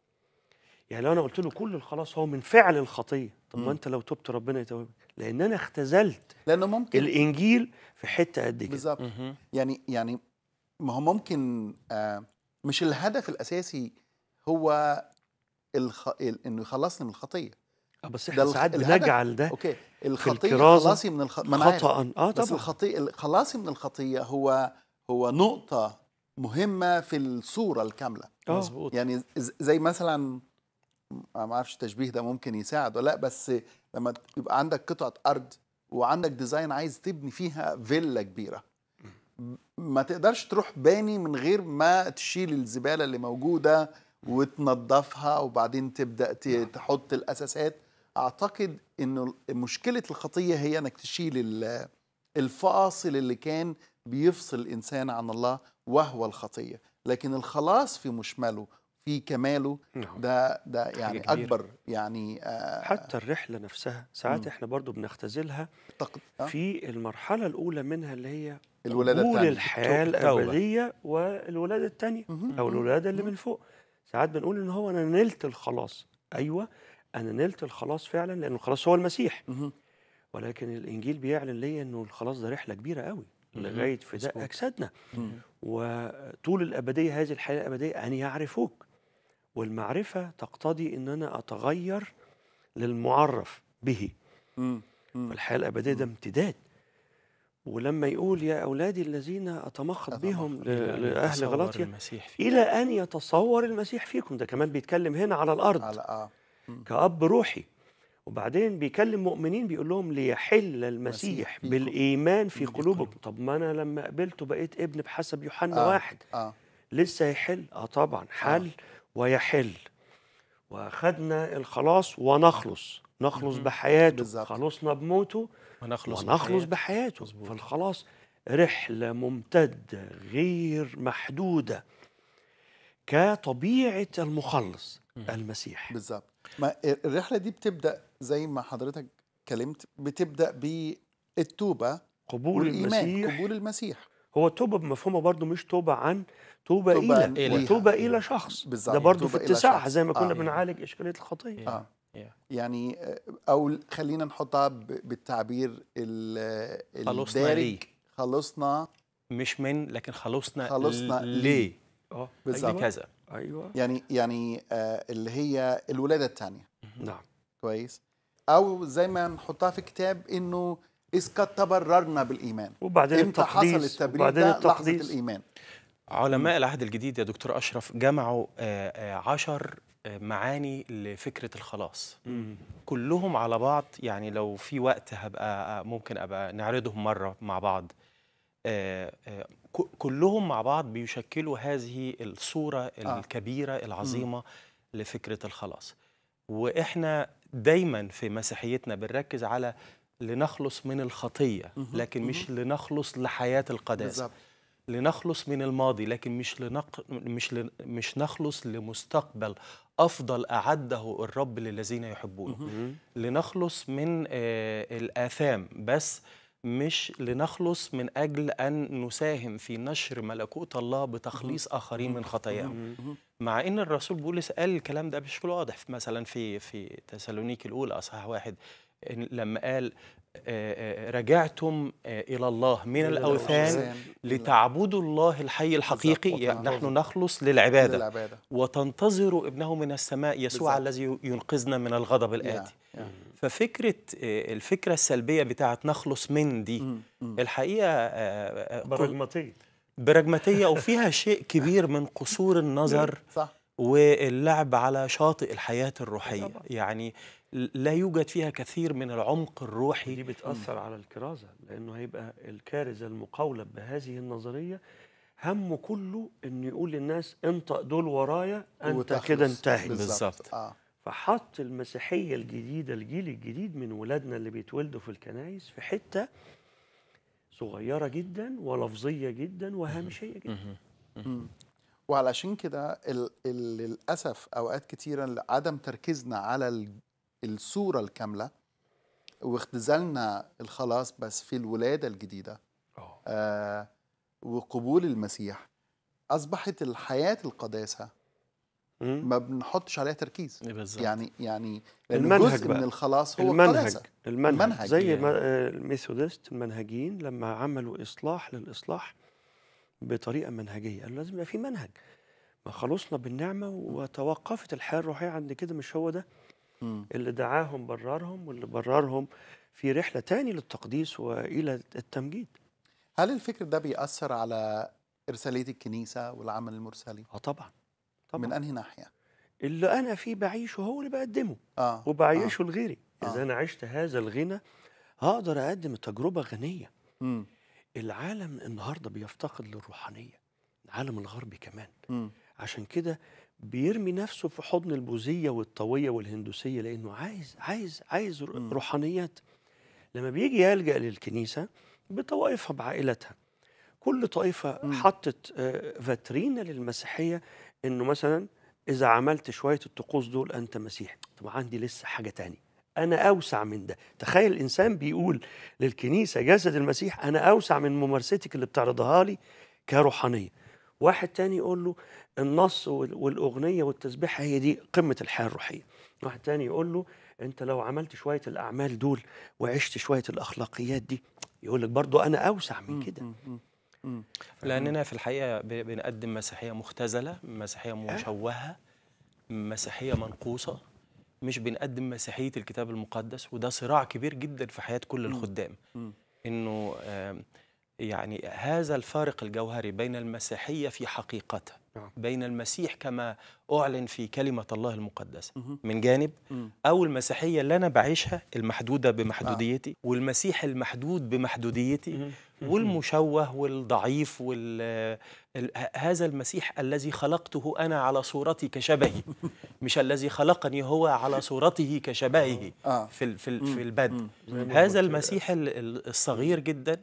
يعني لو انا قلت له كل الخلاص هو من فعل الخطيه طب ما انت لو تبت ربنا يتوبك لان انا اختزلت لانه ممكن الانجيل في حته قد كده بالظبط يعني يعني ما هو ممكن آه مش الهدف الاساسي هو الخ... ال... انه يخلصني من الخطيه اه بس احنا ساعات بنجعل ده اوكي الخطيه خلاصي من الخ... خطا اه طبعا بس الخطيه خلاصي من الخطيه هو هو نقطه مهمه في الصوره الكامله آه. مظبوط يعني زي مثلا ما اعرفش التشبيه ده ممكن يساعد ولا لا بس لما يبقى عندك قطعه ارض وعندك ديزاين عايز تبني فيها فيلا كبيره ما تقدرش تروح باني من غير ما تشيل الزباله اللي موجوده وتنظفها وبعدين تبدا نعم. تحط الاساسات اعتقد انه مشكله الخطيه هي انك تشيل الفاصل اللي كان بيفصل الانسان عن الله وهو الخطيه لكن الخلاص في مشمله في كماله نعم. ده ده يعني اكبر يعني آه حتى الرحله نفسها ساعات مم. احنا برضو بنختزلها تق... آه؟ في المرحله الاولى منها اللي هي الولاده الثانيه الحياه الابديه والولاده الثانيه او الولاده اللي مم. من فوق ساعات بنقول ان هو انا نلت الخلاص ايوه انا نلت الخلاص فعلا لانه الخلاص هو المسيح مم. ولكن الانجيل بيعلن ليا انه الخلاص ده رحله كبيره قوي لغايه فداء اجسادنا وطول الابديه هذه الحياه الابديه ان يعرفوك والمعرفة تقتضي أن أنا أتغير للمعرف به فالحياة الأبدية ده امتداد ولما يقول يا أولادي الذين أتمخض بهم لأهل غلاطيا إلى أن يتصور المسيح فيكم ده كمان بيتكلم هنا على الأرض على آه. كأب روحي وبعدين بيكلم مؤمنين بيقول لهم ليحل المسيح بالإيمان في قلوبكم طب ما أنا لما قبلته بقيت ابن بحسب يوحنا آه. واحد آه. لسه هيحل اه طبعا حل آه. ويحل واخذنا الخلاص ونخلص نخلص بحياته بالزبط. خلصنا بموته ونخلص, ونخلص بحياته مزبوط. فالخلاص رحلة ممتدة غير محدودة كطبيعة المخلص المسيح بالظبط ما الرحلة دي بتبدأ زي ما حضرتك كلمت بتبدأ بالتوبة قبول المسيح قبول المسيح هو التوبة بمفهومها برضو مش توبة عن توبة إلى وتوبة إلى إيه. شخص بالزعب. ده برضه في اتساعها زي ما كنا آه. بنعالج إشكالية الخطية آه. يعني آه، او خلينا نحطها بالتعبير الدارج خلصنا مش من لكن خلصنا خلصنا ليه اه بالظبط أيوة. كذا ايوه يعني يعني آه اللي هي الولاده الثانيه نعم كويس او زي ما نحطها في كتاب انه قد تبررنا بالايمان وبعدين التقديس حصل التبرير وبعدين التقديس لحظه الايمان علماء العهد الجديد يا دكتور أشرف جمعوا آه، آه، عشر آه، معاني لفكرة الخلاص مم. كلهم على بعض يعني لو في وقت هبقى ممكن أبقى نعرضهم مرة مع بعض كلهم مع بعض بيشكلوا هذه الصورة الكبيرة العظيمة مم. لفكرة الخلاص وإحنا دايما في مسيحيتنا بنركز على لنخلص من الخطية لكن مش لنخلص لحياة القداسة بالزبط. لنخلص من الماضي لكن مش لنق... مش ل... مش نخلص لمستقبل افضل اعده الرب للذين يحبونه لنخلص من آه، الاثام بس مش لنخلص من اجل ان نساهم في نشر ملكوت الله بتخليص اخرين من خطاياهم مع ان الرسول بولس قال الكلام ده بشكل واضح مثلا في في تسالونيك الاولى اصحاح واحد لما قال آه، آه، رجعتم آه، إلى الله من الأوثان لتعبدوا الله الحي الحقيقي يعني نحن نخلص للعبادة وتنتظروا ابنه من السماء يسوع الذي ينقذنا من الغضب الآتي ففكرة الفكرة السلبية بتاعت نخلص من دي الحقيقة براجماتية براجماتية وفيها شيء كبير من قصور النظر صح. واللعب على شاطئ الحياة الروحية يعني لا يوجد فيها كثير من العمق الروحي دي بتأثر على الكرازة لأنه هيبقى الكارزة المقولب بهذه النظرية همه كله إنه يقول للناس انطق دول ورايا أنت كده انتهي بالظبط آه. فحط المسيحية الجديدة الجيل الجديد من ولادنا اللي بيتولدوا في الكنايس في حتة صغيرة جدا ولفظية جدا وهامشية جدا وعلشان كده للاسف اوقات كتيرا عدم تركيزنا على الصورة الكاملة واختزلنا الخلاص بس في الولادة الجديدة آه, آه، وقبول المسيح أصبحت الحياة القداسة ما بنحطش عليها تركيز بالزبط. يعني يعني المنهج جزء بقى. من الخلاص هو المنهج القداسة. المنهج. المنهج زي يعني. الميثودست المنهجيين لما عملوا إصلاح للإصلاح بطريقة منهجية قالوا لازم يبقى في منهج ما خلصنا بالنعمة وتوقفت الحياة الروحية عند كده مش هو ده اللي دعاهم بررهم واللي بررهم في رحلة تاني للتقديس وإلى التمجيد هل الفكر ده بيأثر على إرسالية الكنيسة والعمل المرسلي؟ آه طبعا طبعا من أنهي ناحية؟ اللي أنا فيه بعيشه هو اللي بقدمه آه. وبعيشه آه. لغيري آه. إذا أنا عشت هذا الغنى هقدر أقدم تجربة غنية م. العالم النهاردة بيفتقد للروحانية العالم الغربي كمان م. عشان كده بيرمي نفسه في حضن البوذيه والطويه والهندوسيه لانه عايز عايز عايز روحانيات لما بيجي يلجا للكنيسه بطوائفها بعائلتها كل طائفه حطت آه، فاترينة للمسيحيه انه مثلا اذا عملت شويه الطقوس دول انت مسيحي طب عندي لسه حاجه تانية انا اوسع من ده تخيل الانسان بيقول للكنيسه جسد المسيح انا اوسع من ممارستك اللي بتعرضها لي كروحانيه واحد تاني يقول له النص والاغنيه والتسبيحه هي دي قمه الحياه الروحيه واحد تاني يقول له انت لو عملت شويه الاعمال دول وعشت شويه الاخلاقيات دي يقول لك برضه انا اوسع من كده لاننا في الحقيقه بنقدم مسيحيه مختزله مسيحيه آه. مشوهه مسيحيه منقوصه مش بنقدم مسيحيه الكتاب المقدس وده صراع كبير جدا في حياه كل الخدام انه يعني هذا الفارق الجوهري بين المسيحية في حقيقتها نعم. بين المسيح كما أعلن في كلمة الله المقدسة من جانب أو المسيحية اللي أنا بعيشها المحدودة بمحدوديتي نعم. والمسيح المحدود بمحدوديتي والمشوه والضعيف وال... هذا المسيح الذي خلقته أنا على صورتي كشبهي مش الذي خلقني هو على صورته كشبهه آه. في, في, البدء هذا المسيح الصغير جداً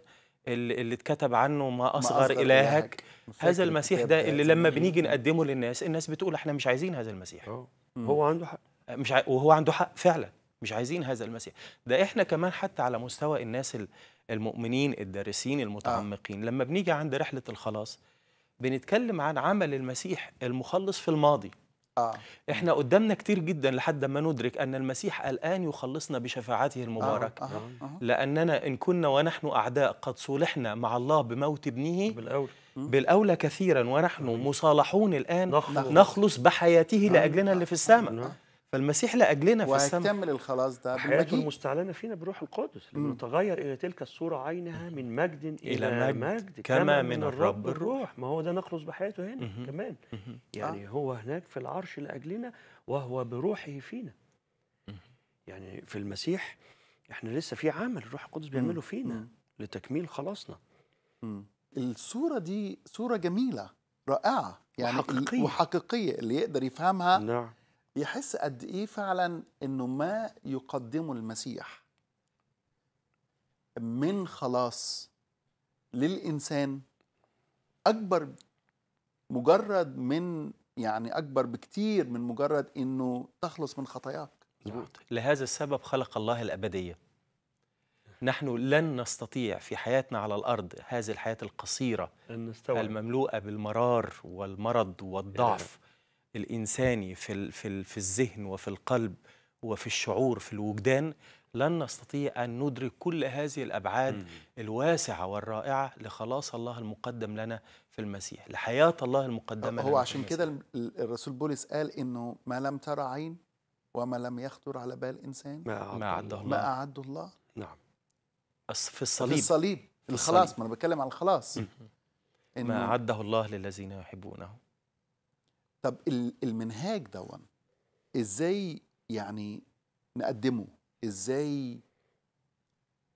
اللي, اللي اتكتب عنه ما أصغر, ما أصغر إلهك, إلهك هذا المسيح ده اللي لما بنيجي نقدمه للناس الناس بتقول احنا مش عايزين هذا المسيح هو عنده حق مش ع... وهو عنده حق فعلا مش عايزين هذا المسيح ده احنا كمان حتى على مستوى الناس المؤمنين الدارسين المتعمقين آه. لما بنيجي عند رحلة الخلاص بنتكلم عن عمل المسيح المخلص في الماضي آه. احنا قدامنا كتير جدا لحد ما ندرك ان المسيح الان يخلصنا بشفاعته المباركه آه. آه. آه. لاننا ان كنا ونحن اعداء قد صلحنا مع الله بموت ابنه بالاول بالاولى كثيرا ونحن مصالحون الان نخلص, نخلص بحياته لاجلنا اللي في السماء نعم. فالمسيح لاجلنا في السماء وهيكتمل الخلاص ده حياته المستعلنه فينا بروح القدس لنتغير الى تلك الصوره عينها من مجد الى, إلى مجد, مجد كما, كما من, من الرب الروح ما هو ده نخلص بحياته هنا مم. كمان مم. يعني آه. هو هناك في العرش لاجلنا وهو بروحه فينا مم. يعني في المسيح احنا لسه في عمل الروح القدس بيعمله فينا لتكميل خلاصنا الصوره دي صوره جميله رائعه يعني وحقيقيه وحقيقيه اللي يقدر يفهمها نعم يحس قد ايه فعلا انه ما يقدمه المسيح من خلاص للانسان اكبر مجرد من يعني اكبر بكتير من مجرد انه تخلص من خطاياك مظبوط نعم. لهذا السبب خلق الله الابديه نحن لن نستطيع في حياتنا على الارض هذه الحياه القصيره المملوءه بالمرار والمرض والضعف نعم. الإنساني في, في, في الذهن وفي القلب وفي الشعور في الوجدان لن نستطيع أن ندرك كل هذه الأبعاد مم. الواسعة والرائعة لخلاص الله المقدم لنا في المسيح لحياة الله المقدمة هو لنا عشان كده الرسول بولس قال إنه ما لم ترى عين وما لم يخطر على بال إنسان ما أعده الله ما أعده الله نعم في الصليب في الصليب الخلاص ما أنا بتكلم عن الخلاص ما أعده الله للذين يحبونه طب المنهاج دون ازاي يعني نقدمه ازاي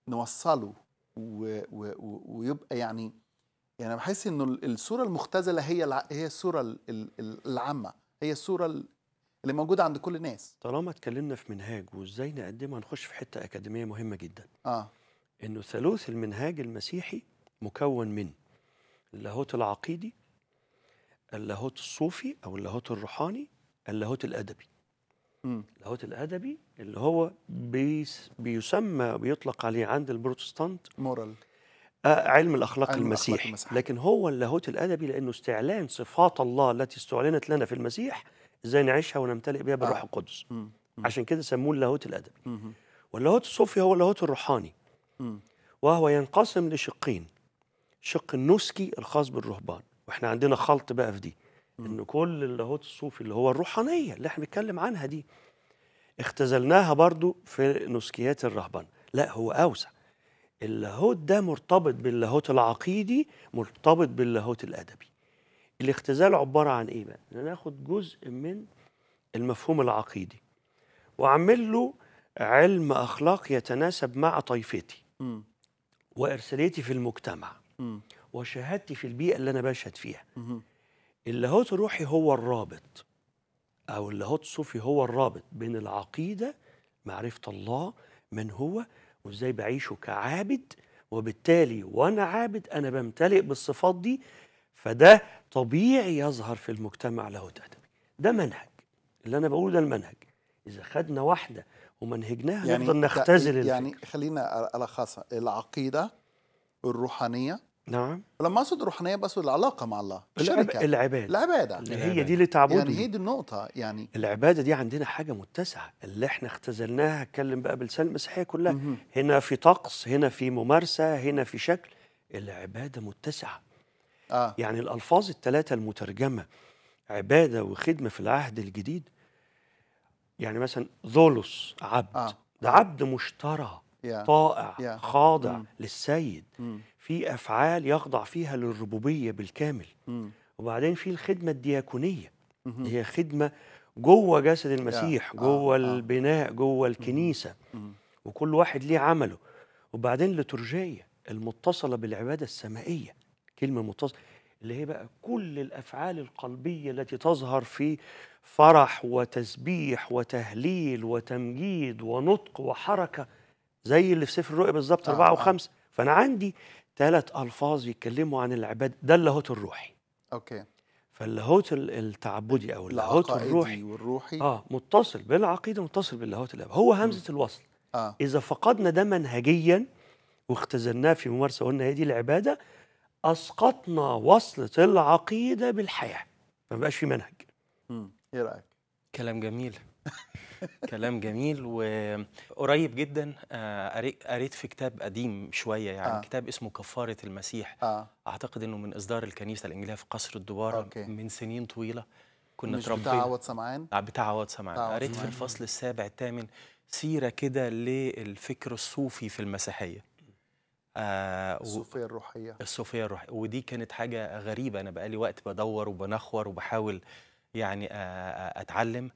نوصله و و ويبقى يعني يعني بحس انه الصوره المختزله هي هي الصوره العامه هي الصوره اللي موجوده عند كل الناس طالما اتكلمنا في منهاج وازاي نقدمه هنخش في حته اكاديميه مهمه جدا اه انه ثالوث المنهاج المسيحي مكون من اللاهوت العقيدي اللاهوت الصوفي او اللاهوت الروحاني اللاهوت الادبي اللاهوت الادبي اللي هو بيس بيسمى بيطلق عليه عند البروتستانت مورال آه علم الاخلاق علم المسيح الأخلاق لكن هو اللاهوت الادبي لانه استعلان صفات الله التي استعلنت لنا في المسيح ازاي نعيشها ونمتلئ بها بالروح آه. القدس عشان كده سموه اللاهوت الادبي واللاهوت الصوفي هو اللاهوت الروحاني وهو ينقسم لشقين شق النسكي الخاص بالرهبان واحنا عندنا خلط بقى في دي ان كل اللاهوت الصوفي اللي هو الروحانيه اللي احنا بنتكلم عنها دي اختزلناها برضو في نسكيات الرهبنه لا هو اوسع اللاهوت ده مرتبط باللاهوت العقيدي مرتبط باللاهوت الادبي الاختزال عباره عن ايه بقى ان ناخد جزء من المفهوم العقيدي واعمل له علم اخلاق يتناسب مع طائفتي وارساليتي في المجتمع م. وشهادتي في البيئه اللي انا بشهد فيها اللاهوت الروحي هو الرابط او اللاهوت الصوفي هو الرابط بين العقيده معرفه الله من هو وازاي بعيشه كعابد وبالتالي وانا عابد انا بمتلئ بالصفات دي فده طبيعي يظهر في المجتمع لاهوت ادبي ده منهج اللي انا بقوله ده المنهج اذا خدنا واحده ومنهجناها يعني نقدر نختزل يعني الفكر. خلينا الخصها العقيده الروحانيه نعم لما اقصد روحانيه بقصد العلاقه مع الله الشركه العباده العباده هي دي اللي تعبدنا يعني هي دي النقطه يعني العباده دي عندنا حاجه متسعه اللي احنا اختزلناها اتكلم بقى بلسان المسيحيه كلها مم. هنا في طقس هنا في ممارسه هنا في شكل العباده متسعه آه. يعني الالفاظ الثلاثه المترجمه عباده وخدمه في العهد الجديد يعني مثلا ذولوس عبد آه. ده عبد مشترى yeah. طائع yeah. خاضع mm. للسيد mm. في افعال يخضع فيها للربوبيه بالكامل وبعدين في الخدمه الدياكونيه هي خدمه جوه جسد المسيح جوه آه، آه. البناء جوه الكنيسه وكل واحد ليه عمله وبعدين لترجيه المتصله بالعباده السمائيه كلمه متصله اللي هي بقى كل الافعال القلبيه التي تظهر في فرح وتسبيح وتهليل وتمجيد ونطق وحركه زي اللي في سفر الرؤيا بالظبط آه. أربعة آه. وخمسة فأنا عندي ثلاث الفاظ يتكلموا عن العباده ده اللاهوت الروحي اوكي فاللاهوت التعبدي او اللاهوت الروحي والروحي اه متصل بالعقيده متصل باللاهوت الاب هو همزه م. الوصل آه. اذا فقدنا ده منهجيا واختزلناه في ممارسه قلنا هي دي العباده اسقطنا وصله العقيده بالحياه ما بقاش في منهج امم ايه رايك كلام جميل كلام جميل وقريب جدا آه، قريت في كتاب قديم شويه يعني آه. كتاب اسمه كفاره المسيح آه. اعتقد انه من اصدار الكنيسه الانجيليه في قصر الدوار أوكي. من سنين طويله كنا مش بتاع آه، عوض سمعان بتاع عوض سمعان قريت في الفصل السابع الثامن سيره كده للفكر الصوفي في المسيحيه آه الصوفيه الروحيه الصوفيه الروحيه ودي كانت حاجه غريبه انا بقالي وقت بدور وبنخور وبحاول يعني آه, آه، اتعلم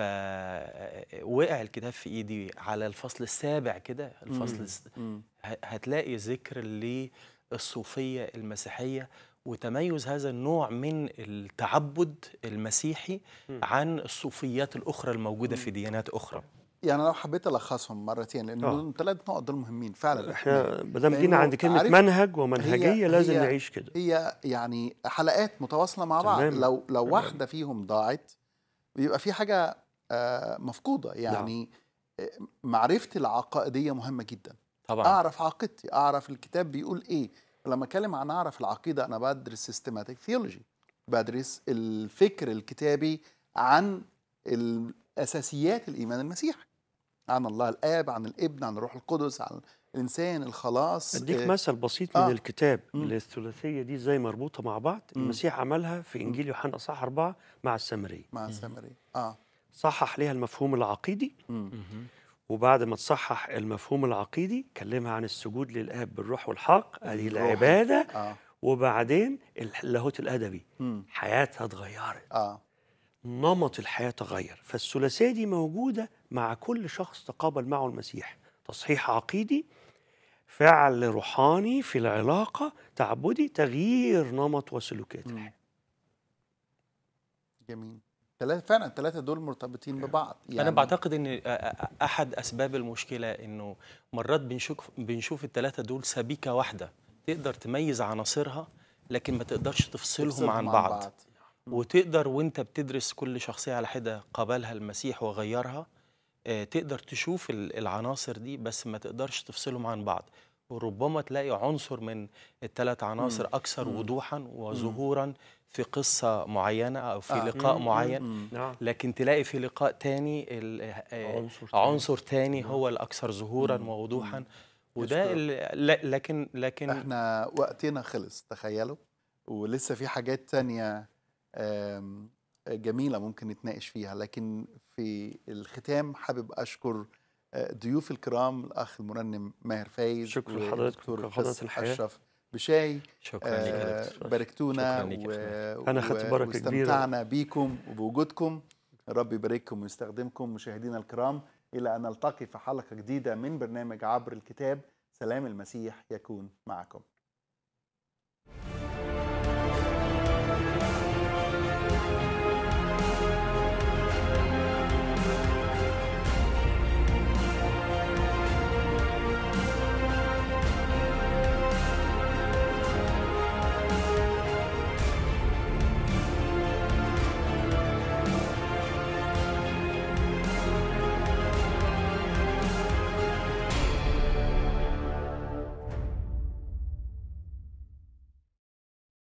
فوقع الكتاب في ايدي على الفصل السابع كده الفصل مم. هتلاقي ذكر للصوفيه المسيحيه وتميز هذا النوع من التعبد المسيحي عن الصوفيات الاخرى الموجوده في ديانات اخرى يعني لو حبيت الخصهم مرتين لانه آه. ثلاث نقط دول مهمين فعلا احنا ما دام جينا عند كلمه منهج ومنهجيه هي لازم هي نعيش كده هي يعني حلقات متواصله مع بعض لو لو واحده فيهم ضاعت بيبقى في حاجه آه، مفقوده يعني نعم. معرفتي العقائديه مهمه جدا طبعا اعرف عقيدتي اعرف الكتاب بيقول ايه لما اتكلم عن اعرف العقيده انا بدرس سيستماتيك ثيولوجي بدرس الفكر الكتابي عن اساسيات الايمان المسيحي عن الله الاب عن الابن عن الروح القدس عن الانسان الخلاص اديك آه، مثل بسيط آه. من الكتاب الثلاثيه دي زي مربوطه مع بعض مم. المسيح عملها في انجيل يوحنا اصحاح 4 مع السامري مع السامري اه صحح ليها المفهوم العقيدي وبعد ما تصحح المفهوم العقيدي كلمها عن السجود للاب بالروح والحق هذه العباده آه. وبعدين اللاهوت الادبي مم. حياتها اتغيرت آه. نمط الحياه تغير فالثلاثيه دي موجوده مع كل شخص تقابل معه المسيح تصحيح عقيدي فعل روحاني في العلاقه تعبدي تغيير نمط وسلوكيات الحياه جميل ثلاثة فعلا الثلاثة دول مرتبطين يعني ببعض يعني أنا بعتقد إن أحد أسباب المشكلة إنه مرات بنشوف بنشوف الثلاثة دول سبيكة واحدة تقدر تميز عناصرها لكن ما تقدرش تفصلهم, تفصلهم عن, عن بعض, بعض. وتقدر وانت بتدرس كل شخصية على حدة قبلها المسيح وغيرها تقدر تشوف العناصر دي بس ما تقدرش تفصلهم عن بعض وربما تلاقي عنصر من الثلاث عناصر مم. اكثر مم. وضوحا وظهورا في قصه معينه او في آه. لقاء مم. معين مم. نعم. لكن تلاقي في لقاء تاني عنصر, آه، عنصر تاني نعم. هو الاكثر ظهورا مم. ووضوحا مم. وده لكن لكن احنا وقتنا خلص تخيلوا ولسه في حاجات تانية جميله ممكن نتناقش فيها لكن في الختام حابب اشكر ضيوف الكرام الاخ المرنم ماهر فايز شكرا لحضرتك حضرة الحياه اشرف بشاي شكرا آه لك باركتونا و... انا اخذت بركه كبيره واستمتعنا بيكم وبوجودكم ربي يبارككم ويستخدمكم مشاهدينا الكرام الى ان نلتقي في حلقه جديده من برنامج عبر الكتاب سلام المسيح يكون معكم